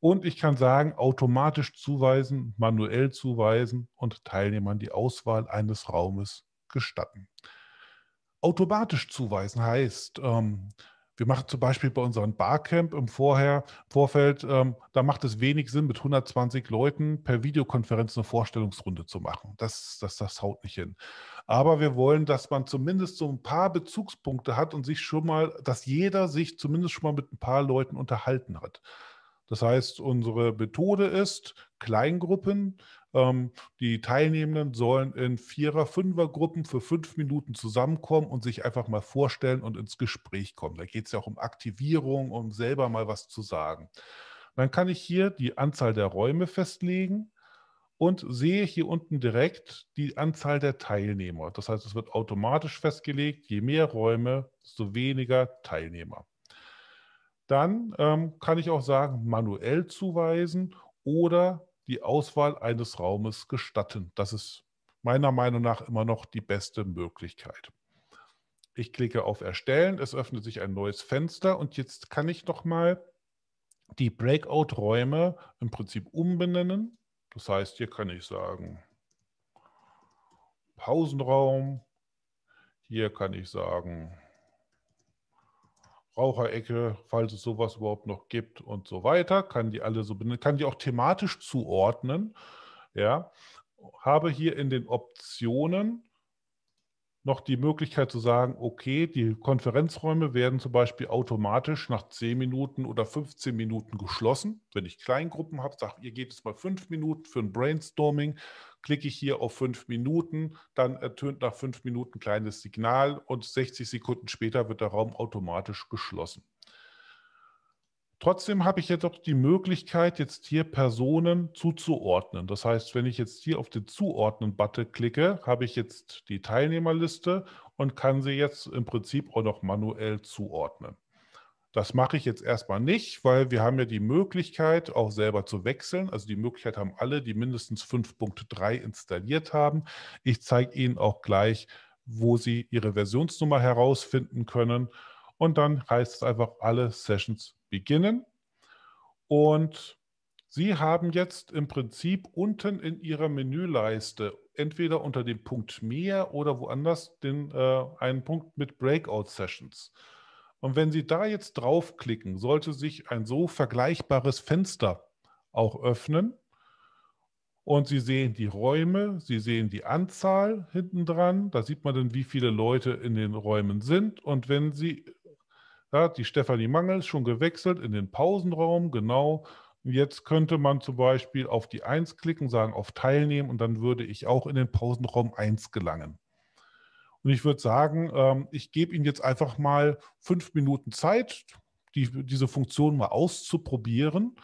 Und ich kann sagen, automatisch zuweisen, manuell zuweisen und Teilnehmern die Auswahl eines Raumes gestatten. Automatisch zuweisen heißt, ähm, wir machen zum Beispiel bei unserem Barcamp im Vorher, Vorfeld, ähm, da macht es wenig Sinn, mit 120 Leuten per Videokonferenz eine Vorstellungsrunde zu machen. Das, das, das haut nicht hin. Aber wir wollen, dass man zumindest so ein paar Bezugspunkte hat und sich schon mal, dass jeder sich zumindest schon mal mit ein paar Leuten unterhalten hat. Das heißt, unsere Methode ist Kleingruppen ähm, die Teilnehmenden sollen in Vierer-, Fünfer-Gruppen für fünf Minuten zusammenkommen und sich einfach mal vorstellen und ins Gespräch kommen. Da geht es ja auch um Aktivierung, um selber mal was zu sagen. Dann kann ich hier die Anzahl der Räume festlegen und sehe hier unten direkt die Anzahl der Teilnehmer. Das heißt, es wird automatisch festgelegt, je mehr Räume, desto weniger Teilnehmer. Dann ähm, kann ich auch sagen, manuell zuweisen oder die Auswahl eines Raumes gestatten. Das ist meiner Meinung nach immer noch die beste Möglichkeit. Ich klicke auf Erstellen, es öffnet sich ein neues Fenster und jetzt kann ich nochmal die Breakout-Räume im Prinzip umbenennen. Das heißt, hier kann ich sagen Pausenraum, hier kann ich sagen Raucherecke, falls es sowas überhaupt noch gibt und so weiter, kann die alle so benennen, kann die auch thematisch zuordnen. Ja, habe hier in den Optionen noch die Möglichkeit zu sagen, okay, die Konferenzräume werden zum Beispiel automatisch nach 10 Minuten oder 15 Minuten geschlossen. Wenn ich Kleingruppen habe, sage, ihr geht es mal 5 Minuten für ein Brainstorming, klicke ich hier auf fünf Minuten, dann ertönt nach fünf Minuten ein kleines Signal und 60 Sekunden später wird der Raum automatisch geschlossen. Trotzdem habe ich jetzt auch die Möglichkeit, jetzt hier Personen zuzuordnen. Das heißt, wenn ich jetzt hier auf den Zuordnen-Button klicke, habe ich jetzt die Teilnehmerliste und kann sie jetzt im Prinzip auch noch manuell zuordnen das mache ich jetzt erstmal nicht, weil wir haben ja die Möglichkeit, auch selber zu wechseln. Also die Möglichkeit haben alle, die mindestens 5.3 installiert haben. Ich zeige Ihnen auch gleich, wo Sie Ihre Versionsnummer herausfinden können. Und dann heißt es einfach, alle Sessions beginnen. Und Sie haben jetzt im Prinzip unten in Ihrer Menüleiste entweder unter dem Punkt Mehr oder woanders den, äh, einen Punkt mit Breakout Sessions. Und wenn Sie da jetzt draufklicken, sollte sich ein so vergleichbares Fenster auch öffnen. Und Sie sehen die Räume, Sie sehen die Anzahl hinten dran. Da sieht man dann, wie viele Leute in den Räumen sind. Und wenn Sie, ja, die Stefanie Mangel schon gewechselt in den Pausenraum, genau. Jetzt könnte man zum Beispiel auf die 1 klicken, sagen auf Teilnehmen und dann würde ich auch in den Pausenraum 1 gelangen. Und ich würde sagen, ähm, ich gebe Ihnen jetzt einfach mal fünf Minuten Zeit, die, diese Funktion mal auszuprobieren.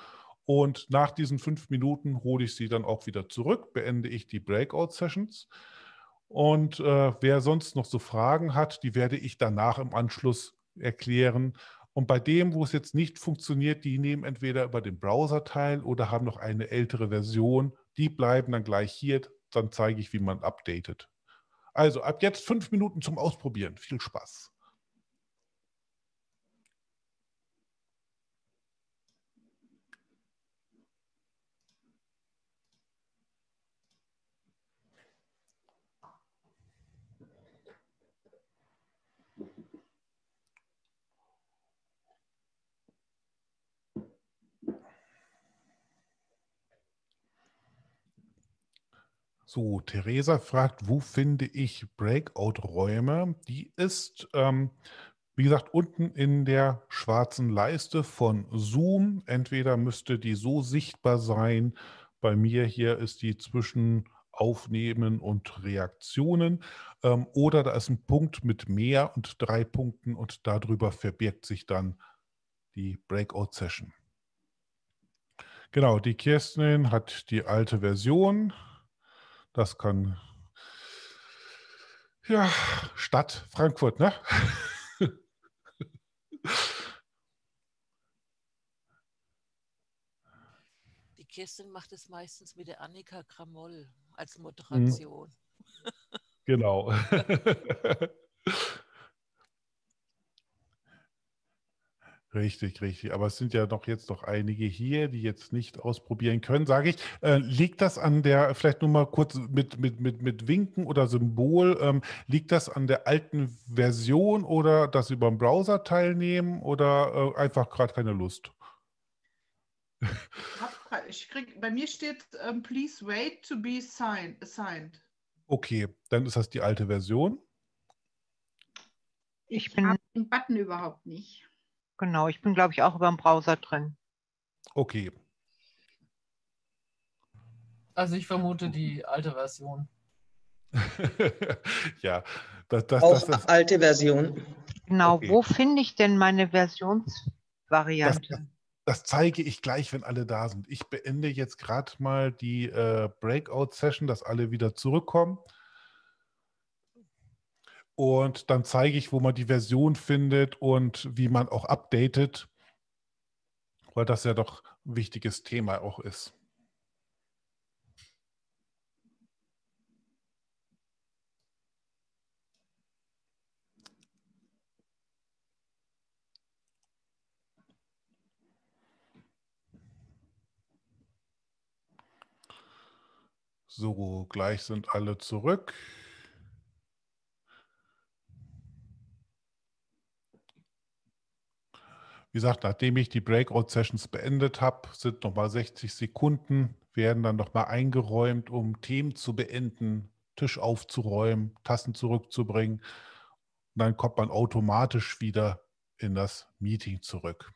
Und nach diesen fünf Minuten hole ich Sie dann auch wieder zurück, beende ich die Breakout-Sessions. Und äh, wer sonst noch so Fragen hat, die werde ich danach im Anschluss erklären. Und bei dem, wo es jetzt nicht funktioniert, die nehmen entweder über den Browser teil oder haben noch eine ältere Version. Die bleiben dann gleich hier. Dann zeige ich, wie man updatet. Also ab jetzt fünf Minuten zum Ausprobieren. Viel Spaß. So, Theresa fragt, wo finde ich Breakout-Räume? Die ist, ähm, wie gesagt, unten in der schwarzen Leiste von Zoom. Entweder müsste die so sichtbar sein. Bei mir hier ist die zwischen Aufnehmen und Reaktionen. Ähm, oder da ist ein Punkt mit mehr und drei Punkten und darüber verbirgt sich dann die Breakout-Session. Genau, die Kirsten hat die alte Version. Das kann ja Stadt Frankfurt, ne? Die Kirsten macht es meistens mit der Annika Kramoll als mhm. Moderation. Genau. Richtig, richtig. Aber es sind ja noch jetzt noch einige hier, die jetzt nicht ausprobieren können, sage ich. Äh, liegt das an der, vielleicht nur mal kurz mit, mit, mit, mit Winken oder Symbol, ähm, liegt das an der alten Version oder dass sie beim Browser teilnehmen oder äh, einfach gerade keine Lust? Ich krieg, bei mir steht, um, ähm, please wait to be signed, assigned. Okay, dann ist das die alte Version. Ich, ich habe den Button überhaupt nicht. Genau, ich bin, glaube ich, auch über den Browser drin. Okay. Also ich vermute die alte Version. ja, das, das, auch das, das. alte Version. Genau, okay. wo finde ich denn meine Versionsvariante? Das, das, zeige ich gleich, wenn alle da sind. Ich beende jetzt gerade mal die äh, Breakout-Session, dass alle wieder zurückkommen. Und dann zeige ich, wo man die Version findet und wie man auch updatet, weil das ja doch ein wichtiges Thema auch ist. So, gleich sind alle zurück. Wie gesagt, nachdem ich die Breakout-Sessions beendet habe, sind nochmal 60 Sekunden, werden dann nochmal eingeräumt, um Themen zu beenden, Tisch aufzuräumen, Tassen zurückzubringen. Und dann kommt man automatisch wieder in das Meeting zurück.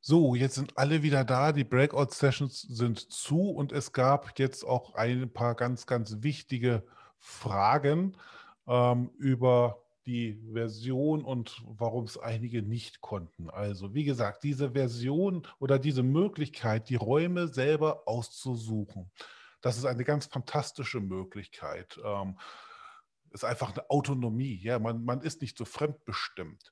So, jetzt sind alle wieder da. Die Breakout-Sessions sind zu und es gab jetzt auch ein paar ganz, ganz wichtige Fragen ähm, über die Version und warum es einige nicht konnten. Also wie gesagt, diese Version oder diese Möglichkeit, die Räume selber auszusuchen, das ist eine ganz fantastische Möglichkeit. Ähm, ist einfach eine Autonomie. Ja? Man, man ist nicht so fremdbestimmt.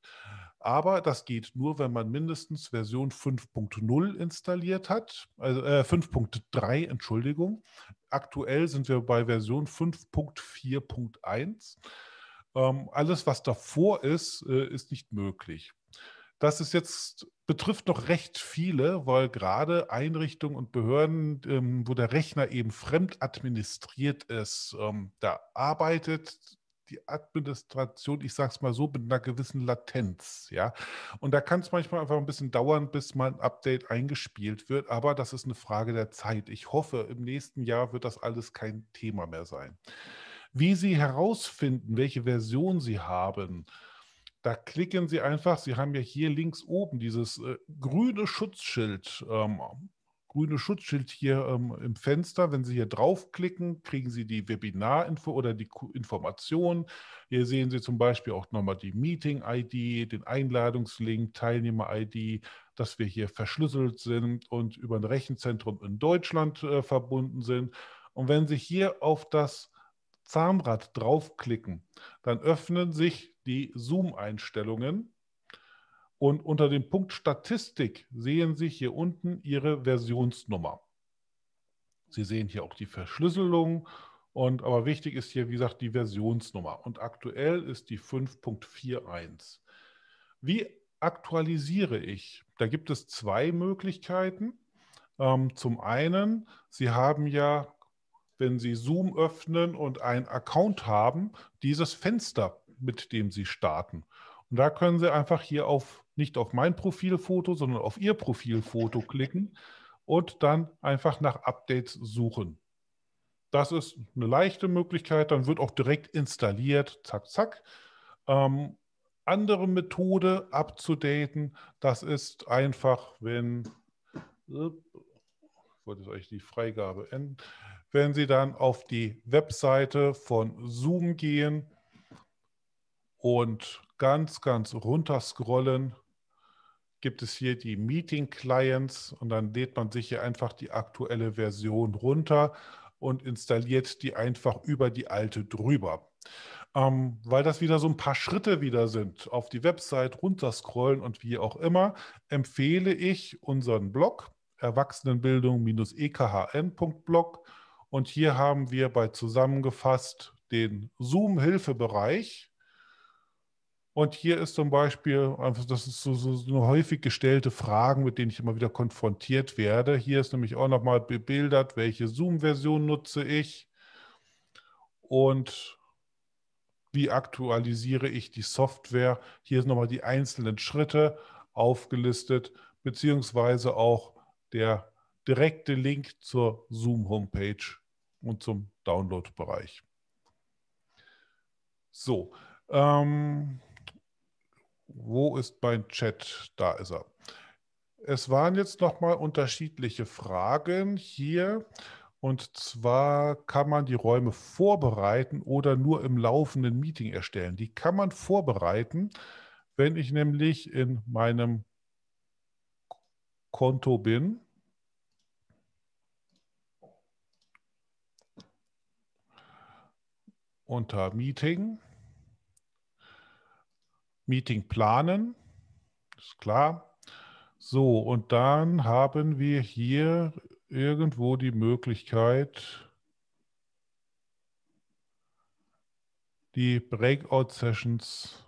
Aber das geht nur, wenn man mindestens Version 5.0 installiert hat, also äh, 5.3, Entschuldigung. Aktuell sind wir bei Version 5.4.1. Ähm, alles, was davor ist, äh, ist nicht möglich. Das ist jetzt, betrifft noch recht viele, weil gerade Einrichtungen und Behörden, ähm, wo der Rechner eben fremd administriert ist, ähm, da arbeitet die Administration, ich sage es mal so, mit einer gewissen Latenz. Ja? Und da kann es manchmal einfach ein bisschen dauern, bis mal ein Update eingespielt wird. Aber das ist eine Frage der Zeit. Ich hoffe, im nächsten Jahr wird das alles kein Thema mehr sein wie Sie herausfinden, welche Version Sie haben, da klicken Sie einfach, Sie haben ja hier links oben dieses äh, grüne Schutzschild, ähm, grüne Schutzschild hier ähm, im Fenster. Wenn Sie hier draufklicken, kriegen Sie die Webinar-Info oder die Information. Hier sehen Sie zum Beispiel auch nochmal die Meeting-ID, den Einladungslink, Teilnehmer-ID, dass wir hier verschlüsselt sind und über ein Rechenzentrum in Deutschland äh, verbunden sind. Und wenn Sie hier auf das Zahnrad draufklicken, dann öffnen sich die Zoom-Einstellungen und unter dem Punkt Statistik sehen Sie hier unten Ihre Versionsnummer. Sie sehen hier auch die Verschlüsselung und aber wichtig ist hier, wie gesagt, die Versionsnummer und aktuell ist die 5.41. Wie aktualisiere ich? Da gibt es zwei Möglichkeiten. Ähm, zum einen, Sie haben ja wenn Sie Zoom öffnen und einen Account haben, dieses Fenster, mit dem Sie starten. Und da können Sie einfach hier auf, nicht auf mein Profilfoto, sondern auf Ihr Profilfoto klicken und dann einfach nach Updates suchen. Das ist eine leichte Möglichkeit, dann wird auch direkt installiert, zack, zack. Ähm, andere Methode abzudaten, das ist einfach, wenn, äh, ich wollte jetzt eigentlich die Freigabe enden, wenn Sie dann auf die Webseite von Zoom gehen und ganz, ganz runter scrollen, gibt es hier die Meeting Clients und dann lädt man sich hier einfach die aktuelle Version runter und installiert die einfach über die alte drüber. Ähm, weil das wieder so ein paar Schritte wieder sind, auf die Website runterscrollen und wie auch immer, empfehle ich unseren Blog erwachsenenbildung-ekhn.blog und hier haben wir bei zusammengefasst den Zoom-Hilfebereich. Und hier ist zum Beispiel, das ist so, so, eine häufig gestellte Frage, mit denen ich immer wieder konfrontiert werde. Hier ist nämlich auch nochmal bebildert, welche Zoom-Version nutze ich und wie aktualisiere ich die Software. Hier sind nochmal die einzelnen Schritte aufgelistet, beziehungsweise auch der direkte Link zur Zoom-Homepage und zum Download-Bereich. So, ähm, wo ist mein Chat? Da ist er. Es waren jetzt nochmal unterschiedliche Fragen hier. Und zwar kann man die Räume vorbereiten oder nur im laufenden Meeting erstellen. Die kann man vorbereiten, wenn ich nämlich in meinem Konto bin unter Meeting, Meeting planen, ist klar. So, und dann haben wir hier irgendwo die Möglichkeit, die Breakout-Sessions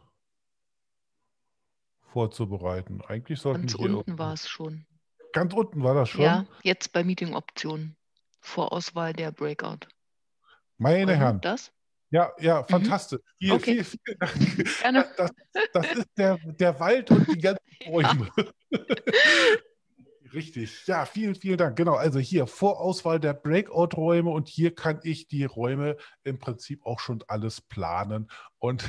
vorzubereiten. Eigentlich sollten Ganz unten war es schon. Ganz unten war das schon. Ja, jetzt bei Meeting-Optionen. Vorauswahl der Breakout. Meine Herren. Das? Ja, ja, mhm. fantastisch. Mhm. Viel, okay. Vielen, vielen Dank. Gerne. Das, das ist der, der Wald und die ganzen Bäume. Ja. Richtig. Ja, vielen, vielen Dank. Genau, also hier Vorauswahl der Breakout-Räume und hier kann ich die Räume im Prinzip auch schon alles planen und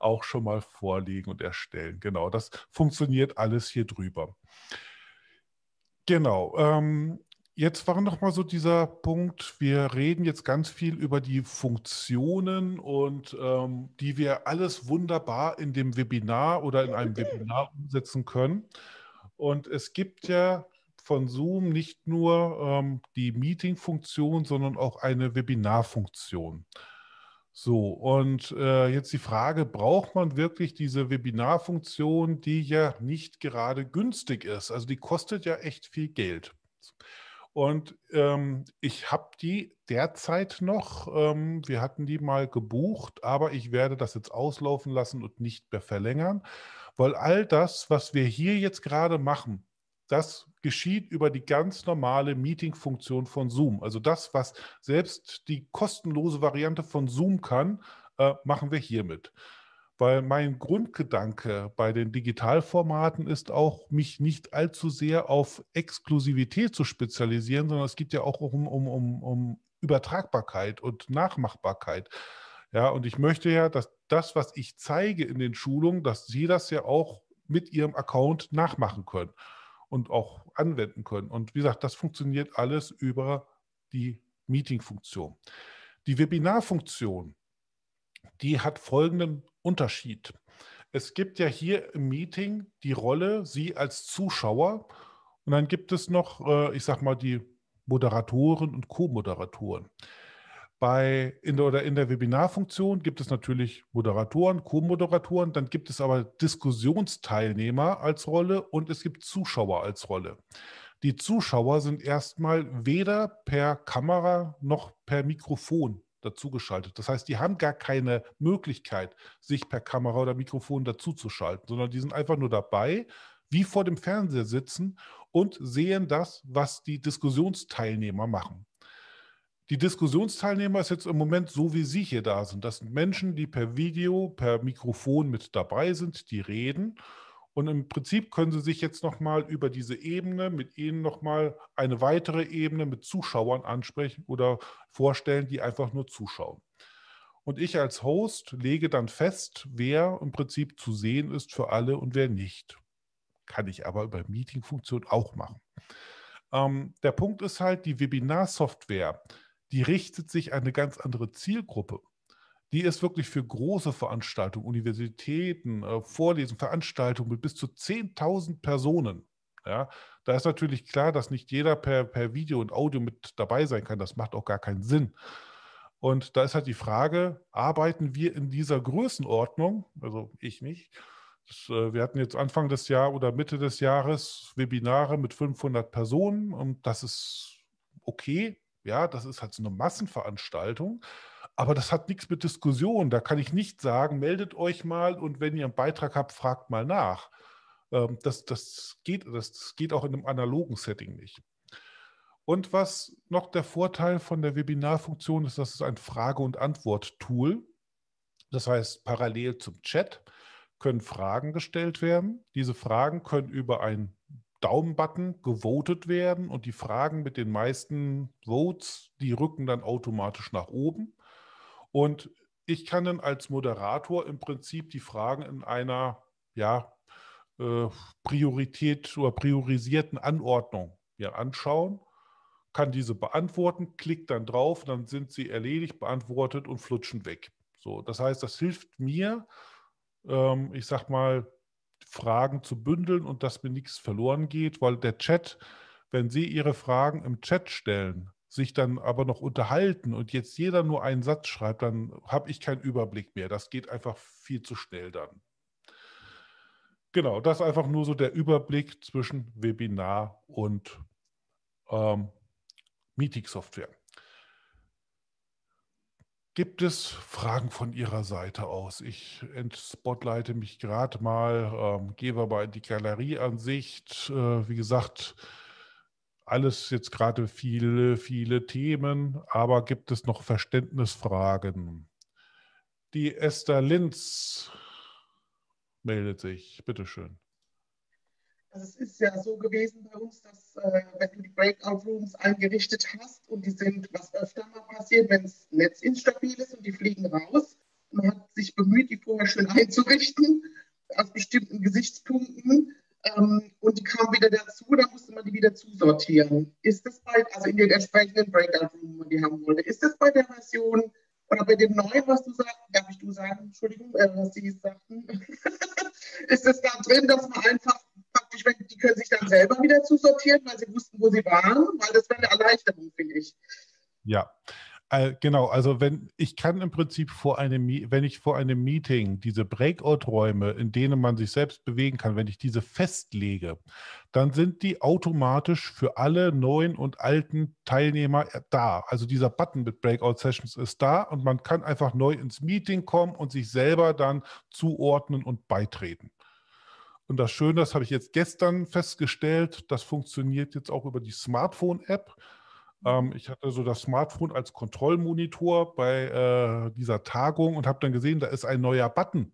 auch schon mal vorlegen und erstellen. Genau, das funktioniert alles hier drüber. Genau. Ähm, Jetzt war noch mal so dieser Punkt, wir reden jetzt ganz viel über die Funktionen und ähm, die wir alles wunderbar in dem Webinar oder in einem Webinar umsetzen können. Und es gibt ja von Zoom nicht nur ähm, die Meeting-Funktion, sondern auch eine Webinar-Funktion. So, und äh, jetzt die Frage, braucht man wirklich diese Webinar-Funktion, die ja nicht gerade günstig ist? Also die kostet ja echt viel Geld. Und ähm, ich habe die derzeit noch, ähm, wir hatten die mal gebucht, aber ich werde das jetzt auslaufen lassen und nicht mehr verlängern, weil all das, was wir hier jetzt gerade machen, das geschieht über die ganz normale Meeting-Funktion von Zoom. Also das, was selbst die kostenlose Variante von Zoom kann, äh, machen wir hiermit weil mein Grundgedanke bei den Digitalformaten ist auch, mich nicht allzu sehr auf Exklusivität zu spezialisieren, sondern es geht ja auch um, um, um, um Übertragbarkeit und Nachmachbarkeit. Ja, und ich möchte ja, dass das, was ich zeige in den Schulungen, dass Sie das ja auch mit Ihrem Account nachmachen können und auch anwenden können. Und wie gesagt, das funktioniert alles über die Meeting-Funktion. Die Webinar-Funktion, die hat folgenden Unterschied. Es gibt ja hier im Meeting die Rolle, Sie als Zuschauer und dann gibt es noch, äh, ich sag mal, die Moderatoren und Co-Moderatoren. Bei, in, der, oder in der Webinarfunktion gibt es natürlich Moderatoren, Co-Moderatoren, dann gibt es aber Diskussionsteilnehmer als Rolle und es gibt Zuschauer als Rolle. Die Zuschauer sind erstmal weder per Kamera noch per Mikrofon dazugeschaltet. Das heißt, die haben gar keine Möglichkeit, sich per Kamera oder Mikrofon dazuzuschalten, sondern die sind einfach nur dabei, wie vor dem Fernseher sitzen und sehen das, was die Diskussionsteilnehmer machen. Die Diskussionsteilnehmer ist jetzt im Moment so, wie Sie hier da sind. Das sind Menschen, die per Video, per Mikrofon mit dabei sind, die reden und im Prinzip können Sie sich jetzt nochmal über diese Ebene mit Ihnen nochmal eine weitere Ebene mit Zuschauern ansprechen oder vorstellen, die einfach nur zuschauen. Und ich als Host lege dann fest, wer im Prinzip zu sehen ist für alle und wer nicht. Kann ich aber über Meeting-Funktion auch machen. Ähm, der Punkt ist halt, die Webinar-Software, die richtet sich an eine ganz andere Zielgruppe die ist wirklich für große Veranstaltungen, Universitäten, äh, Vorlesen, Veranstaltungen mit bis zu 10.000 Personen. Ja, da ist natürlich klar, dass nicht jeder per, per Video und Audio mit dabei sein kann. Das macht auch gar keinen Sinn. Und da ist halt die Frage, arbeiten wir in dieser Größenordnung, also ich nicht, das, äh, wir hatten jetzt Anfang des Jahres oder Mitte des Jahres Webinare mit 500 Personen und das ist okay, ja, das ist halt so eine Massenveranstaltung, aber das hat nichts mit Diskussion. Da kann ich nicht sagen, meldet euch mal und wenn ihr einen Beitrag habt, fragt mal nach. Ähm, das, das, geht, das geht auch in einem analogen Setting nicht. Und was noch der Vorteil von der Webinarfunktion ist, das ist ein Frage- und Antwort-Tool. Das heißt, parallel zum Chat können Fragen gestellt werden. Diese Fragen können über einen Daumenbutton gewotet werden und die Fragen mit den meisten Votes, die rücken dann automatisch nach oben. Und ich kann dann als Moderator im Prinzip die Fragen in einer ja, äh, Priorität oder priorisierten Anordnung mir anschauen, kann diese beantworten, klickt dann drauf, dann sind sie erledigt, beantwortet und flutschen weg. So, das heißt, das hilft mir, ähm, ich sag mal, Fragen zu bündeln und dass mir nichts verloren geht, weil der Chat, wenn Sie Ihre Fragen im Chat stellen, sich dann aber noch unterhalten und jetzt jeder nur einen Satz schreibt, dann habe ich keinen Überblick mehr. Das geht einfach viel zu schnell dann. Genau, das ist einfach nur so der Überblick zwischen Webinar und ähm, Meeting-Software. Gibt es Fragen von Ihrer Seite aus? Ich entspotleite mich gerade mal, ähm, gehe aber in die Galerieansicht. Äh, wie gesagt, alles jetzt gerade viele, viele Themen, aber gibt es noch Verständnisfragen? Die Esther Linz meldet sich. Bitteschön. Also es ist ja so gewesen bei uns, dass äh, wenn du die Breakout Rooms eingerichtet hast und die sind, was öfter mal passiert, wenn das Netz instabil ist und die fliegen raus, man hat sich bemüht, die vorher schön einzurichten aus bestimmten Gesichtspunkten ähm, und die kamen wieder dazu, dann die wieder zusortieren. Ist das bei, also in den entsprechenden Breakout-Room, die haben wollte, ist das bei der Version oder bei dem neuen, was du sagst, darf ich du sagen, Entschuldigung, äh, was sie sagten, ist das da drin, dass man einfach praktisch, wenn, die können sich dann selber wieder zusortieren, weil sie wussten, wo sie waren, weil das wäre eine Erleichterung, finde ich. Ja. Äh, genau, also wenn ich kann im Prinzip vor einem, wenn ich vor einem Meeting diese Breakout-Räume, in denen man sich selbst bewegen kann, wenn ich diese festlege, dann sind die automatisch für alle neuen und alten Teilnehmer äh, da. Also dieser Button mit Breakout Sessions ist da und man kann einfach neu ins Meeting kommen und sich selber dann zuordnen und beitreten. Und das Schöne, das habe ich jetzt gestern festgestellt, das funktioniert jetzt auch über die Smartphone-App. Ähm, ich hatte so das Smartphone als Kontrollmonitor bei äh, dieser Tagung und habe dann gesehen, da ist ein neuer Button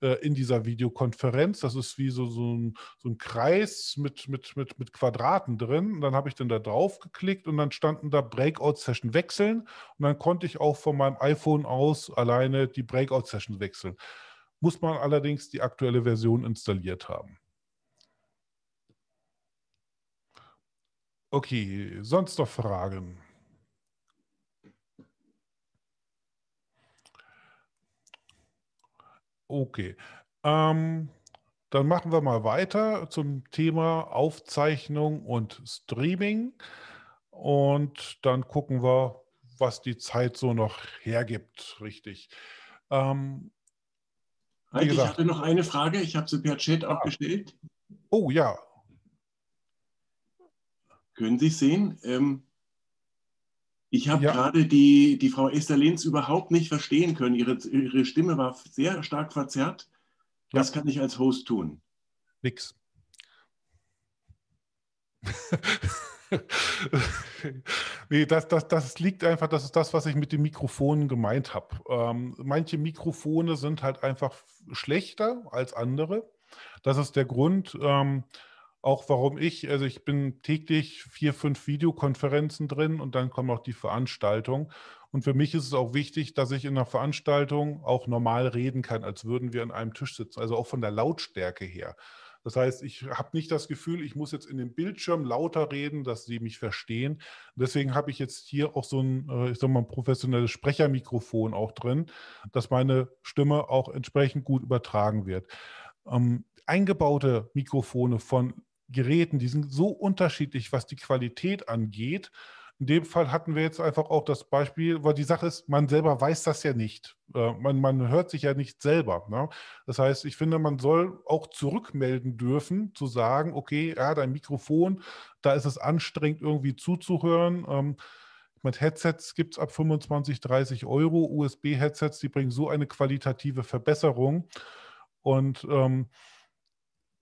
äh, in dieser Videokonferenz. Das ist wie so, so, ein, so ein Kreis mit, mit, mit, mit Quadraten drin. Und dann habe ich dann da drauf geklickt und dann standen da Breakout-Session wechseln. Und dann konnte ich auch von meinem iPhone aus alleine die Breakout-Session wechseln. Muss man allerdings die aktuelle Version installiert haben. Okay, sonst noch Fragen? Okay. Ähm, dann machen wir mal weiter zum Thema Aufzeichnung und Streaming. Und dann gucken wir, was die Zeit so noch hergibt, richtig. Ähm, Heike, ich hatte noch eine Frage, ich habe sie per Chat auch ah. gestellt. Oh ja. Können Sie sehen? Ähm, ich habe ja. gerade die, die Frau Esther Linz überhaupt nicht verstehen können. Ihre, ihre Stimme war sehr stark verzerrt. Was ja. kann ich als Host tun? Nix. nee, das, das, das liegt einfach, das ist das, was ich mit den Mikrofonen gemeint habe. Ähm, manche Mikrofone sind halt einfach schlechter als andere. Das ist der Grund. Ähm, auch warum ich, also ich bin täglich vier, fünf Videokonferenzen drin und dann kommen auch die Veranstaltungen. Und für mich ist es auch wichtig, dass ich in einer Veranstaltung auch normal reden kann, als würden wir an einem Tisch sitzen, also auch von der Lautstärke her. Das heißt, ich habe nicht das Gefühl, ich muss jetzt in dem Bildschirm lauter reden, dass sie mich verstehen. Deswegen habe ich jetzt hier auch so ein, äh, ich sag mal, ein professionelles Sprechermikrofon auch drin, dass meine Stimme auch entsprechend gut übertragen wird. Ähm, eingebaute Mikrofone von Geräten, die sind so unterschiedlich, was die Qualität angeht. In dem Fall hatten wir jetzt einfach auch das Beispiel, weil die Sache ist, man selber weiß das ja nicht. Äh, man, man hört sich ja nicht selber. Ne? Das heißt, ich finde, man soll auch zurückmelden dürfen, zu sagen, okay, ja, dein Mikrofon, da ist es anstrengend, irgendwie zuzuhören. Ähm, mit Headsets gibt es ab 25, 30 Euro USB-Headsets, die bringen so eine qualitative Verbesserung. Und ähm,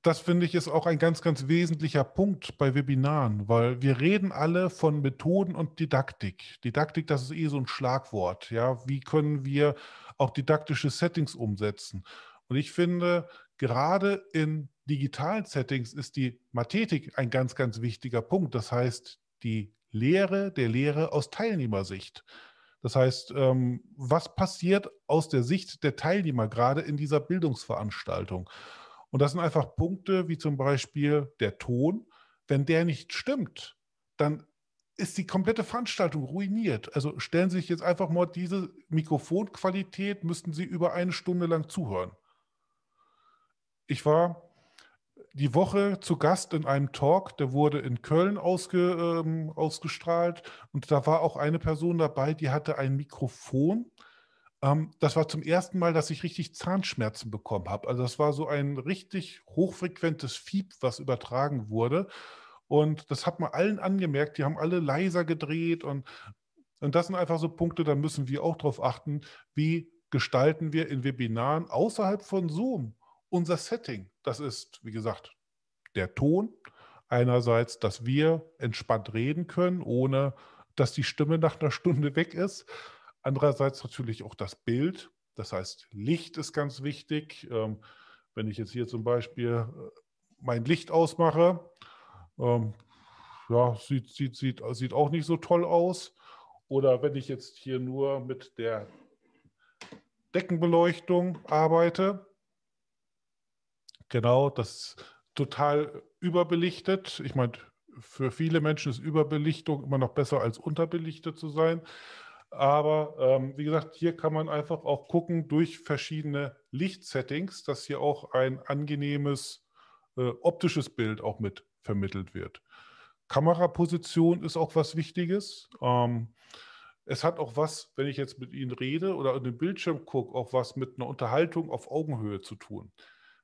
das finde ich ist auch ein ganz, ganz wesentlicher Punkt bei Webinaren, weil wir reden alle von Methoden und Didaktik. Didaktik, das ist eh so ein Schlagwort. Ja, wie können wir auch didaktische Settings umsetzen? Und ich finde, gerade in digitalen Settings ist die Mathetik ein ganz, ganz wichtiger Punkt. Das heißt, die Lehre der Lehre aus Teilnehmersicht. Das heißt, ähm, was passiert aus der Sicht der Teilnehmer gerade in dieser Bildungsveranstaltung? Und das sind einfach Punkte wie zum Beispiel der Ton. Wenn der nicht stimmt, dann ist die komplette Veranstaltung ruiniert. Also stellen Sie sich jetzt einfach mal diese Mikrofonqualität, müssten Sie über eine Stunde lang zuhören. Ich war die Woche zu Gast in einem Talk, der wurde in Köln ausge, ähm, ausgestrahlt und da war auch eine Person dabei, die hatte ein Mikrofon, ähm, das war zum ersten Mal, dass ich richtig Zahnschmerzen bekommen habe. Also das war so ein richtig hochfrequentes Fieb, was übertragen wurde. Und das hat man allen angemerkt. Die haben alle leiser gedreht und, und das sind einfach so Punkte, da müssen wir auch darauf achten, wie gestalten wir in Webinaren außerhalb von Zoom unser Setting. Das ist, wie gesagt, der Ton. Einerseits, dass wir entspannt reden können, ohne dass die Stimme nach einer Stunde weg ist. Andererseits natürlich auch das Bild. Das heißt, Licht ist ganz wichtig. Ähm, wenn ich jetzt hier zum Beispiel äh, mein Licht ausmache, ähm, ja, sieht, sieht, sieht, sieht auch nicht so toll aus. Oder wenn ich jetzt hier nur mit der Deckenbeleuchtung arbeite, genau, das ist total überbelichtet. Ich meine, für viele Menschen ist Überbelichtung immer noch besser als unterbelichtet zu sein. Aber ähm, wie gesagt, hier kann man einfach auch gucken durch verschiedene Lichtsettings, dass hier auch ein angenehmes äh, optisches Bild auch mit vermittelt wird. Kameraposition ist auch was Wichtiges. Ähm, es hat auch was, wenn ich jetzt mit Ihnen rede oder in den Bildschirm gucke, auch was mit einer Unterhaltung auf Augenhöhe zu tun.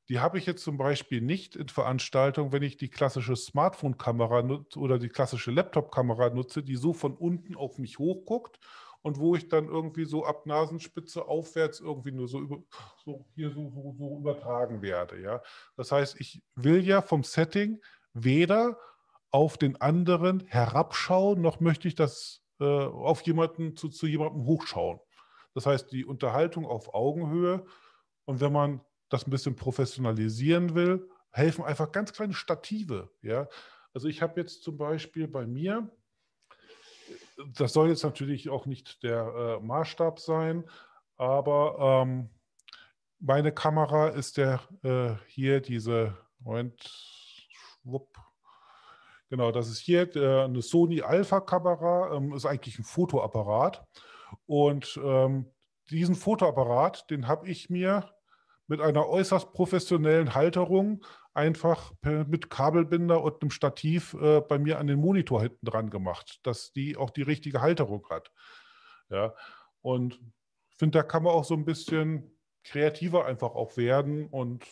Die habe ich jetzt zum Beispiel nicht in Veranstaltungen, wenn ich die klassische Smartphone-Kamera oder die klassische Laptop-Kamera nutze, die so von unten auf mich hochguckt und wo ich dann irgendwie so ab Nasenspitze aufwärts irgendwie nur so, über, so hier so, so, so übertragen werde. Ja? Das heißt, ich will ja vom Setting weder auf den anderen herabschauen, noch möchte ich das äh, auf jemanden zu, zu jemandem hochschauen. Das heißt, die Unterhaltung auf Augenhöhe und wenn man das ein bisschen professionalisieren will, helfen einfach ganz kleine Stative. Ja? Also ich habe jetzt zum Beispiel bei mir das soll jetzt natürlich auch nicht der äh, Maßstab sein, aber ähm, meine Kamera ist der äh, hier diese, Moment, schwupp. Genau, das ist hier äh, eine Sony Alpha-Kamera, ähm, ist eigentlich ein Fotoapparat. Und ähm, diesen Fotoapparat, den habe ich mir mit einer äußerst professionellen Halterung einfach per, mit Kabelbinder und einem Stativ äh, bei mir an den Monitor hinten dran gemacht, dass die auch die richtige Halterung hat. Ja, und finde, da kann man auch so ein bisschen kreativer einfach auch werden. Und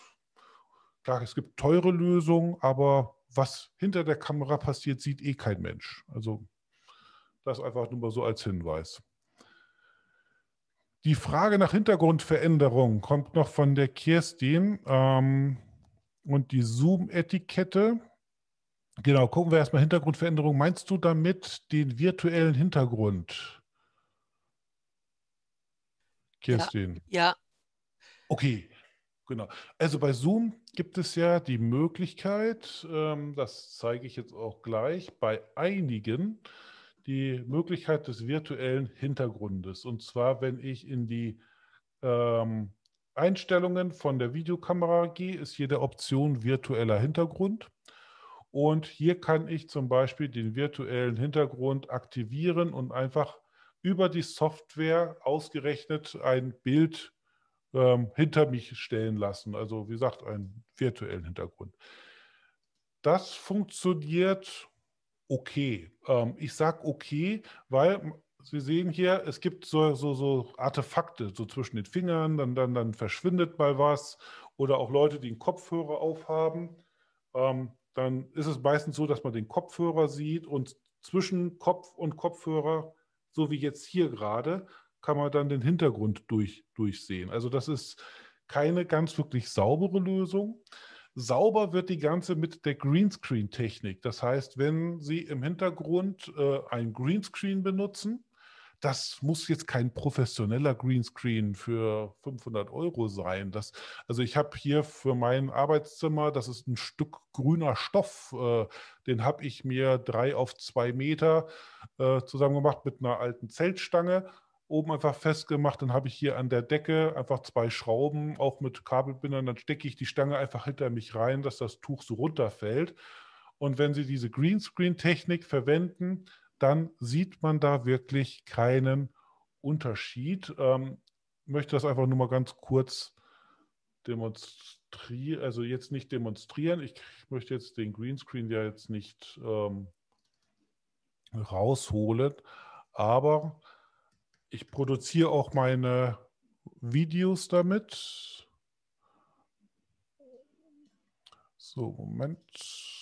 klar, es gibt teure Lösungen, aber was hinter der Kamera passiert, sieht eh kein Mensch. Also das einfach nur mal so als Hinweis. Die Frage nach Hintergrundveränderung kommt noch von der Kirstin. Ähm, und die Zoom-Etikette. Genau, gucken wir erstmal Hintergrundveränderung. Meinst du damit den virtuellen Hintergrund? Kirstin. Ja. ja. Okay, genau. Also bei Zoom gibt es ja die Möglichkeit, ähm, das zeige ich jetzt auch gleich, bei einigen die Möglichkeit des virtuellen Hintergrundes. Und zwar, wenn ich in die ähm, Einstellungen von der Videokamera AG ist jede Option virtueller Hintergrund. Und hier kann ich zum Beispiel den virtuellen Hintergrund aktivieren und einfach über die Software ausgerechnet ein Bild ähm, hinter mich stellen lassen. Also wie gesagt, einen virtuellen Hintergrund. Das funktioniert okay. Ähm, ich sage okay, weil Sie sehen hier, es gibt so, so, so Artefakte, so zwischen den Fingern, dann, dann, dann verschwindet mal was oder auch Leute, die einen Kopfhörer aufhaben. Ähm, dann ist es meistens so, dass man den Kopfhörer sieht und zwischen Kopf und Kopfhörer, so wie jetzt hier gerade, kann man dann den Hintergrund durch, durchsehen. Also das ist keine ganz wirklich saubere Lösung. Sauber wird die ganze mit der Greenscreen-Technik. Das heißt, wenn Sie im Hintergrund äh, ein Greenscreen benutzen, das muss jetzt kein professioneller Greenscreen für 500 Euro sein. Das, also ich habe hier für mein Arbeitszimmer, das ist ein Stück grüner Stoff, äh, den habe ich mir drei auf zwei Meter äh, zusammen gemacht mit einer alten Zeltstange oben einfach festgemacht. Dann habe ich hier an der Decke einfach zwei Schrauben, auch mit Kabelbindern. Dann stecke ich die Stange einfach hinter mich rein, dass das Tuch so runterfällt. Und wenn Sie diese Greenscreen-Technik verwenden, dann sieht man da wirklich keinen Unterschied. Ähm, möchte das einfach nur mal ganz kurz demonstrieren, also jetzt nicht demonstrieren. Ich möchte jetzt den Greenscreen ja jetzt nicht ähm, rausholen, aber ich produziere auch meine Videos damit. So, Moment.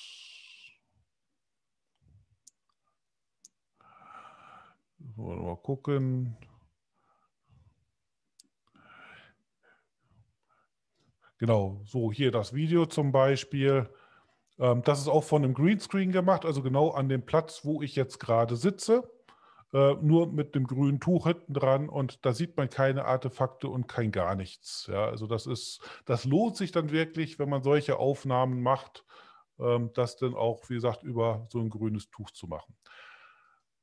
Wollen wir gucken. Genau, so hier das Video zum Beispiel. Ähm, das ist auch von einem Greenscreen gemacht, also genau an dem Platz, wo ich jetzt gerade sitze. Äh, nur mit dem grünen Tuch hinten dran und da sieht man keine Artefakte und kein gar nichts. Ja, also das ist, das lohnt sich dann wirklich, wenn man solche Aufnahmen macht, ähm, das dann auch, wie gesagt, über so ein grünes Tuch zu machen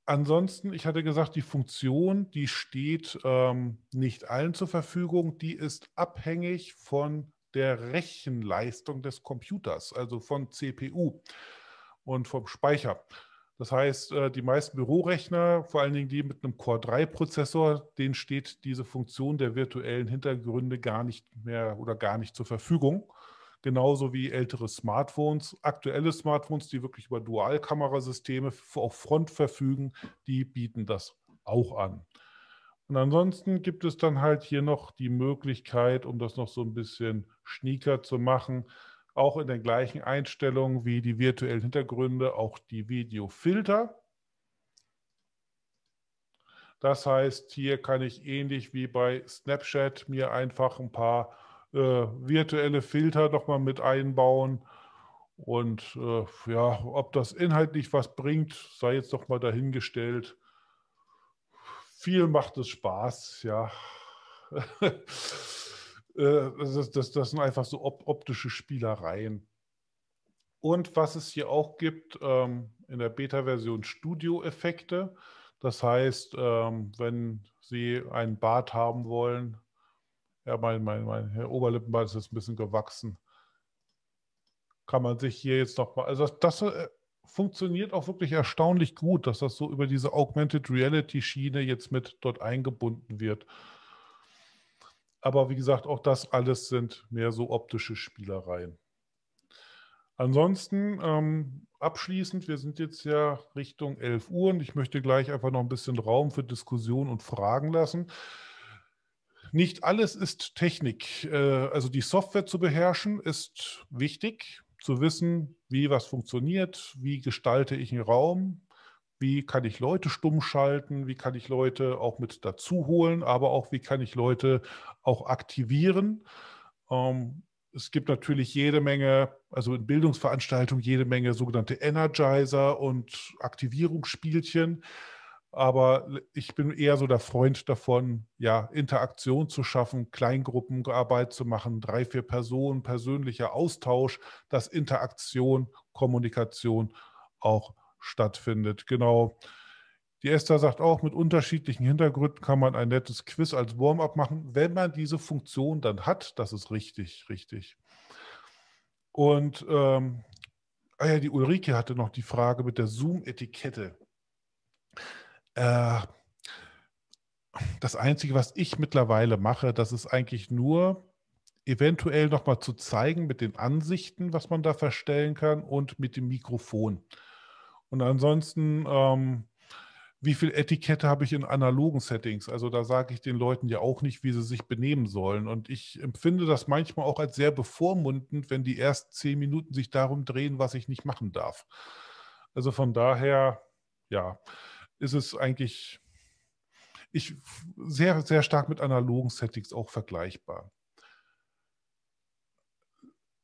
ansonsten, ich hatte gesagt, die Funktion, die steht ähm, nicht allen zur Verfügung. Die ist abhängig von der Rechenleistung des Computers, also von CPU und vom Speicher. Das heißt, äh, die meisten Bürorechner, vor allen Dingen die mit einem Core-3-Prozessor, denen steht diese Funktion der virtuellen Hintergründe gar nicht mehr oder gar nicht zur Verfügung genauso wie ältere Smartphones, aktuelle Smartphones, die wirklich über Dualkamerasysteme auf Front verfügen, die bieten das auch an. Und ansonsten gibt es dann halt hier noch die Möglichkeit, um das noch so ein bisschen schnieker zu machen, auch in den gleichen Einstellungen wie die virtuellen Hintergründe, auch die Videofilter. Das heißt, hier kann ich ähnlich wie bei Snapchat mir einfach ein paar äh, virtuelle Filter nochmal mit einbauen. Und äh, ja, ob das inhaltlich was bringt, sei jetzt nochmal dahingestellt. Viel macht es Spaß, ja. Äh, das, das, das, sind einfach so optische Spielereien. Und was es hier auch gibt, ähm, in der Beta-Version Studio-Effekte. Das heißt, ähm, wenn Sie einen Bart haben wollen, ja, mein, mein, mein Oberlippenbart ist jetzt ein bisschen gewachsen. Kann man sich hier jetzt nochmal. Also, das, das äh, funktioniert auch wirklich erstaunlich gut, dass das so über diese Augmented Reality Schiene jetzt mit dort eingebunden wird. Aber wie gesagt, auch das alles sind mehr so optische Spielereien. Ansonsten ähm, abschließend, wir sind jetzt ja Richtung 11 Uhr und ich möchte gleich einfach noch ein bisschen Raum für Diskussion und Fragen lassen. Nicht alles ist Technik. Äh, also die Software zu beherrschen ist wichtig, zu wissen, wie was funktioniert, wie gestalte ich einen Raum, wie kann ich Leute stumm schalten, wie kann ich Leute auch mit dazu holen, aber auch wie kann ich Leute auch aktivieren. Ähm, es gibt natürlich jede Menge, also in Bildungsveranstaltungen jede Menge sogenannte Energizer und Aktivierungsspielchen aber ich bin eher so der Freund davon, ja, Interaktion zu schaffen, Kleingruppenarbeit zu machen, drei, vier Personen, persönlicher Austausch, dass Interaktion, Kommunikation auch stattfindet. Genau. Die Esther sagt auch, mit unterschiedlichen Hintergründen kann man ein nettes Quiz als Warm-up machen, wenn man diese Funktion dann hat. Das ist richtig, richtig. Und ähm, ah ja, die Ulrike hatte noch die Frage mit der Zoom-Etikette. Äh, das Einzige, was ich mittlerweile mache, das ist eigentlich nur eventuell nochmal zu zeigen mit den Ansichten, was man da verstellen kann und mit dem Mikrofon. Und ansonsten, ähm, wie viel Etikette habe ich in analogen Settings? Also da sage ich den Leuten ja auch nicht, wie sie sich benehmen sollen. Und ich empfinde das manchmal auch als sehr bevormundend, wenn die ersten zehn Minuten sich darum drehen, was ich nicht machen darf. Also von daher, ja ist es eigentlich ich, sehr, sehr stark mit analogen Settings auch vergleichbar.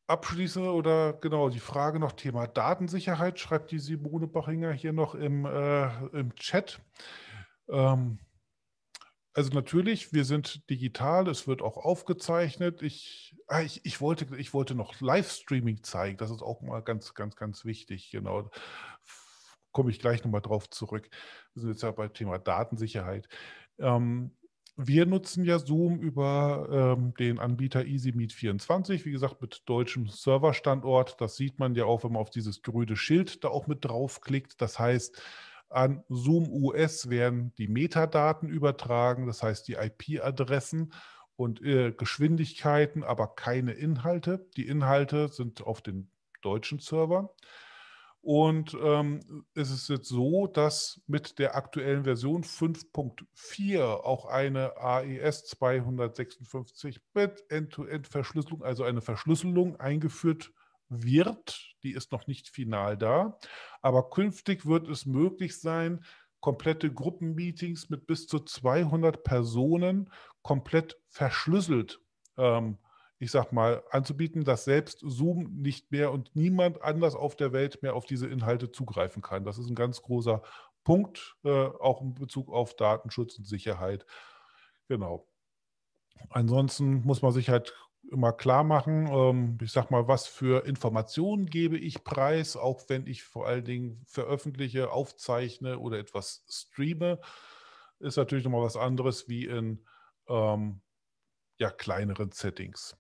Abschließend oder genau die Frage noch Thema Datensicherheit, schreibt die Simone Bachinger hier noch im, äh, im Chat. Ähm, also natürlich, wir sind digital, es wird auch aufgezeichnet. Ich, ah, ich, ich, wollte, ich wollte noch Livestreaming zeigen, das ist auch mal ganz, ganz, ganz wichtig, genau komme ich gleich nochmal drauf zurück. Wir sind jetzt ja beim Thema Datensicherheit. Ähm, wir nutzen ja Zoom über ähm, den Anbieter EasyMeet24, wie gesagt, mit deutschem Serverstandort. Das sieht man ja auch, wenn man auf dieses grüne Schild da auch mit draufklickt. Das heißt, an Zoom US werden die Metadaten übertragen, das heißt die IP-Adressen und äh, Geschwindigkeiten, aber keine Inhalte. Die Inhalte sind auf den deutschen Servern. Und ähm, es ist jetzt so, dass mit der aktuellen Version 5.4 auch eine AES 256 Bit End-to-End-Verschlüsselung, also eine Verschlüsselung eingeführt wird. Die ist noch nicht final da. Aber künftig wird es möglich sein, komplette Gruppenmeetings mit bis zu 200 Personen komplett verschlüsselt ähm, ich sag mal, anzubieten, dass selbst Zoom nicht mehr und niemand anders auf der Welt mehr auf diese Inhalte zugreifen kann. Das ist ein ganz großer Punkt, äh, auch in Bezug auf Datenschutz und Sicherheit. Genau. Ansonsten muss man sich halt immer klar machen, ähm, ich sag mal, was für Informationen gebe ich preis, auch wenn ich vor allen Dingen veröffentliche, aufzeichne oder etwas streame, ist natürlich nochmal was anderes wie in ähm, ja, kleineren Settings.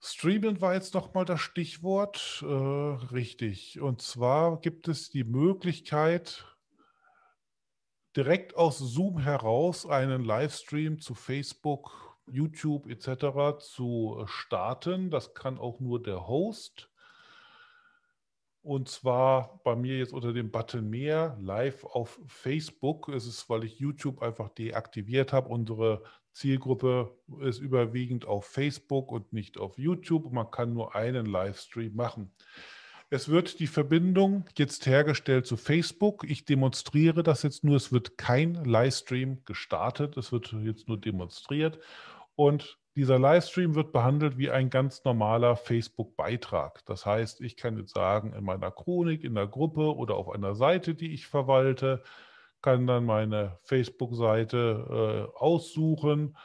Streamen war jetzt nochmal das Stichwort. Äh, richtig. Und zwar gibt es die Möglichkeit, direkt aus Zoom heraus einen Livestream zu Facebook, YouTube etc. zu äh, starten. Das kann auch nur der Host. Und zwar bei mir jetzt unter dem Button mehr live auf Facebook. Es ist, weil ich YouTube einfach deaktiviert habe, unsere Zielgruppe ist überwiegend auf Facebook und nicht auf YouTube. Man kann nur einen Livestream machen. Es wird die Verbindung jetzt hergestellt zu Facebook. Ich demonstriere das jetzt nur. Es wird kein Livestream gestartet. Es wird jetzt nur demonstriert. Und dieser Livestream wird behandelt wie ein ganz normaler Facebook-Beitrag. Das heißt, ich kann jetzt sagen, in meiner Chronik, in der Gruppe oder auf einer Seite, die ich verwalte, kann dann meine Facebook-Seite äh, aussuchen,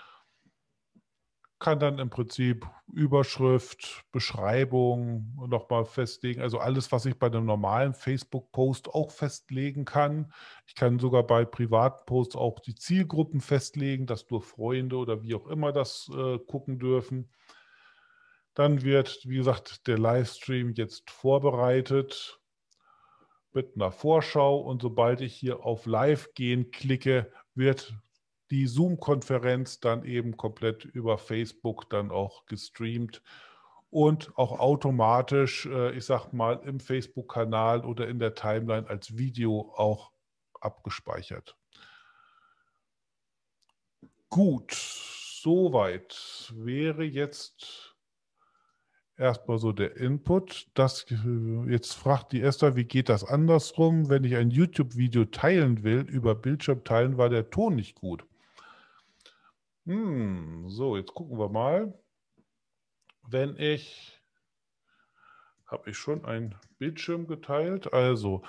kann dann im Prinzip Überschrift, Beschreibung nochmal festlegen. Also alles, was ich bei einem normalen Facebook-Post auch festlegen kann. Ich kann sogar bei privaten Posts auch die Zielgruppen festlegen, dass nur Freunde oder wie auch immer das äh, gucken dürfen. Dann wird, wie gesagt, der Livestream jetzt vorbereitet mit einer Vorschau und sobald ich hier auf Live gehen klicke, wird die Zoom-Konferenz dann eben komplett über Facebook dann auch gestreamt und auch automatisch, äh, ich sag mal, im Facebook-Kanal oder in der Timeline als Video auch abgespeichert. Gut, soweit wäre jetzt erstmal so der Input. Das, äh, jetzt fragt die Esther, wie geht das andersrum? Wenn ich ein YouTube-Video teilen will, über Bildschirm teilen, war der Ton nicht gut. Hm, so, jetzt gucken wir mal. Wenn ich, habe ich schon einen Bildschirm geteilt? Also,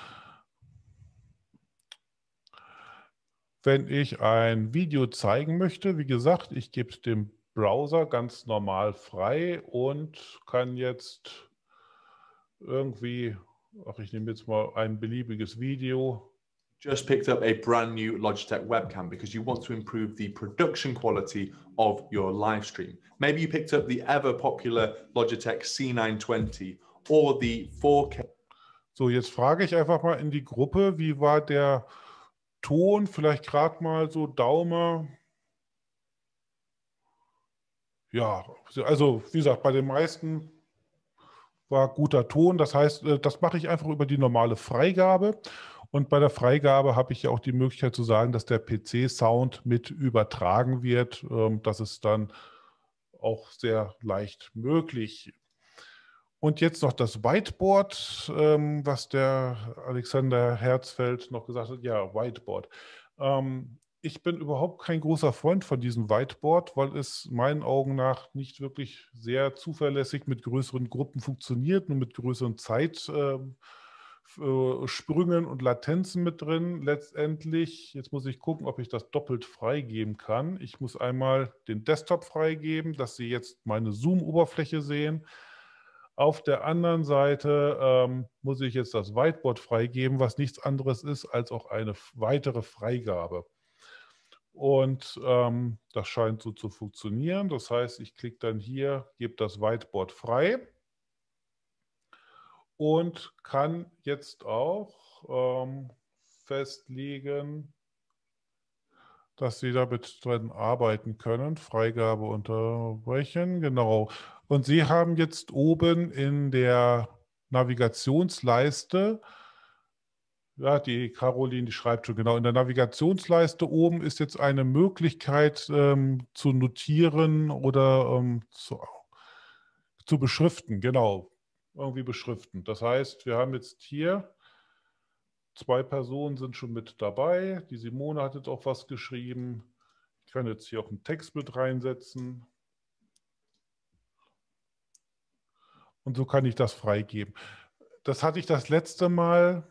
wenn ich ein Video zeigen möchte, wie gesagt, ich gebe dem Browser ganz normal frei und kann jetzt irgendwie, ach, ich nehme jetzt mal ein beliebiges Video. Just picked up a brand new Logitech webcam because you want to improve the production quality of your live stream. Maybe you picked up the ever popular Logitech C920 or the 4K. So, jetzt frage ich einfach mal in die Gruppe, wie war der Ton? Vielleicht gerade mal so Daumen ja, also wie gesagt, bei den meisten war guter Ton. Das heißt, äh, das mache ich einfach über die normale Freigabe. Und bei der Freigabe habe ich ja auch die Möglichkeit zu sagen, dass der PC-Sound mit übertragen wird. Ähm, das ist dann auch sehr leicht möglich. Und jetzt noch das Whiteboard, ähm, was der Alexander Herzfeld noch gesagt hat. Ja, Whiteboard. Ähm, ich bin überhaupt kein großer Freund von diesem Whiteboard, weil es meinen Augen nach nicht wirklich sehr zuverlässig mit größeren Gruppen funktioniert, nur mit größeren Zeitsprüngen ähm, äh, und Latenzen mit drin. Letztendlich, jetzt muss ich gucken, ob ich das doppelt freigeben kann. Ich muss einmal den Desktop freigeben, dass Sie jetzt meine Zoom-Oberfläche sehen. Auf der anderen Seite ähm, muss ich jetzt das Whiteboard freigeben, was nichts anderes ist als auch eine weitere Freigabe. Und ähm, das scheint so zu funktionieren. Das heißt, ich klicke dann hier, gebe das Whiteboard frei und kann jetzt auch ähm, festlegen, dass Sie damit dran arbeiten können. Freigabe unterbrechen, genau. Und Sie haben jetzt oben in der Navigationsleiste ja, die Caroline die schreibt schon genau. In der Navigationsleiste oben ist jetzt eine Möglichkeit ähm, zu notieren oder ähm, zu, zu, beschriften. Genau, irgendwie beschriften. Das heißt, wir haben jetzt hier zwei Personen sind schon mit dabei. Die Simone hat jetzt auch was geschrieben. Ich kann jetzt hier auch einen Text mit reinsetzen. Und so kann ich das freigeben. Das hatte ich das letzte Mal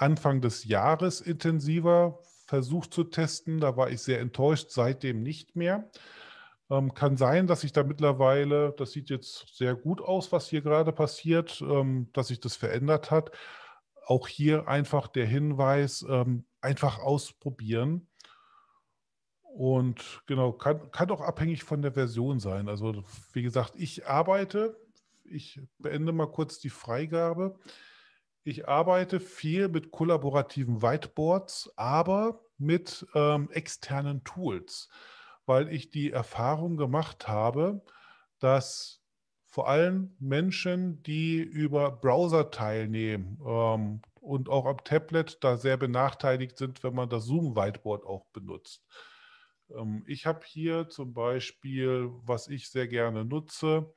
Anfang des Jahres intensiver versucht zu testen. Da war ich sehr enttäuscht, seitdem nicht mehr. Ähm, kann sein, dass ich da mittlerweile, das sieht jetzt sehr gut aus, was hier gerade passiert, ähm, dass sich das verändert hat. Auch hier einfach der Hinweis, ähm, einfach ausprobieren. Und genau, kann, kann auch abhängig von der Version sein. Also wie gesagt, ich arbeite, ich beende mal kurz die Freigabe ich arbeite viel mit kollaborativen Whiteboards, aber mit ähm, externen Tools, weil ich die Erfahrung gemacht habe, dass vor allem Menschen, die über Browser teilnehmen ähm, und auch am Tablet da sehr benachteiligt sind, wenn man das Zoom-Whiteboard auch benutzt. Ähm, ich habe hier zum Beispiel, was ich sehr gerne nutze,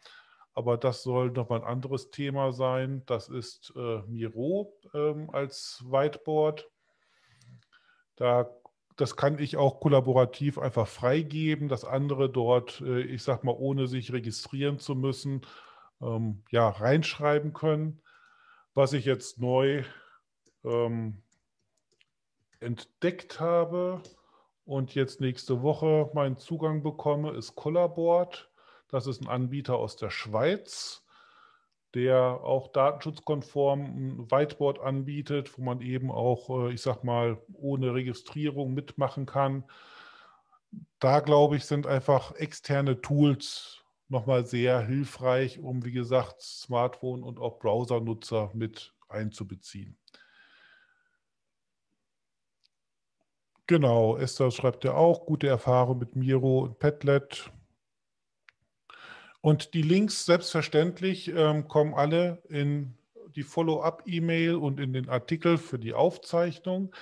aber das soll nochmal ein anderes Thema sein. Das ist äh, Miro ähm, als Whiteboard. Da, das kann ich auch kollaborativ einfach freigeben, dass andere dort, äh, ich sag mal, ohne sich registrieren zu müssen, ähm, ja, reinschreiben können. Was ich jetzt neu ähm, entdeckt habe und jetzt nächste Woche meinen Zugang bekomme, ist Collaboard. Das ist ein Anbieter aus der Schweiz, der auch datenschutzkonform ein Whiteboard anbietet, wo man eben auch, äh, ich sag mal, ohne Registrierung mitmachen kann. Da glaube ich, sind einfach externe Tools nochmal sehr hilfreich, um wie gesagt Smartphone und auch Browsernutzer mit einzubeziehen. Genau, Esther schreibt ja auch, gute Erfahrung mit Miro und Padlet. Und die Links selbstverständlich ähm, kommen alle in die Follow-up-E-Mail und in den Artikel für die Aufzeichnung.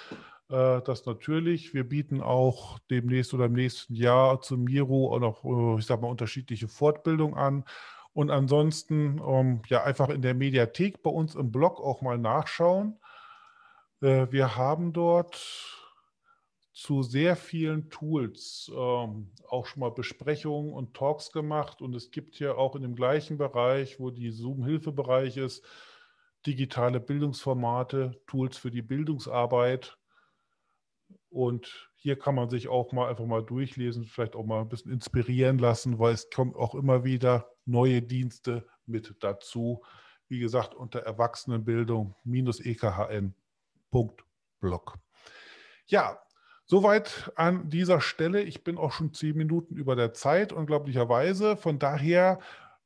Äh, das natürlich. Wir bieten auch demnächst oder im nächsten Jahr zu Miro auch noch, äh, ich sag mal, unterschiedliche Fortbildungen an. Und ansonsten ähm, ja einfach in der Mediathek bei uns im Blog auch mal nachschauen. Äh, wir haben dort zu sehr vielen Tools ähm, auch schon mal Besprechungen und Talks gemacht. Und es gibt hier auch in dem gleichen Bereich, wo die Zoom-Hilfe-Bereich ist, digitale Bildungsformate, Tools für die Bildungsarbeit. Und hier kann man sich auch mal einfach mal durchlesen, vielleicht auch mal ein bisschen inspirieren lassen, weil es kommen auch immer wieder neue Dienste mit dazu. Wie gesagt, unter Erwachsenenbildung-ekhn.blog. Ja, Soweit an dieser Stelle. Ich bin auch schon zehn Minuten über der Zeit, unglaublicherweise. Von daher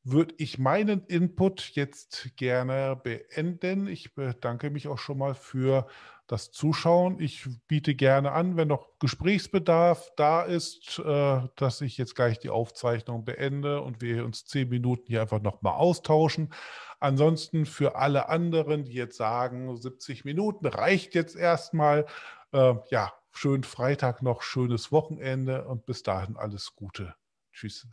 würde ich meinen Input jetzt gerne beenden. Ich bedanke mich auch schon mal für das Zuschauen. Ich biete gerne an, wenn noch Gesprächsbedarf da ist, äh, dass ich jetzt gleich die Aufzeichnung beende und wir uns zehn Minuten hier einfach nochmal austauschen. Ansonsten für alle anderen, die jetzt sagen, 70 Minuten reicht jetzt erstmal, äh, ja, schönen Freitag noch, schönes Wochenende und bis dahin alles Gute. Tschüss.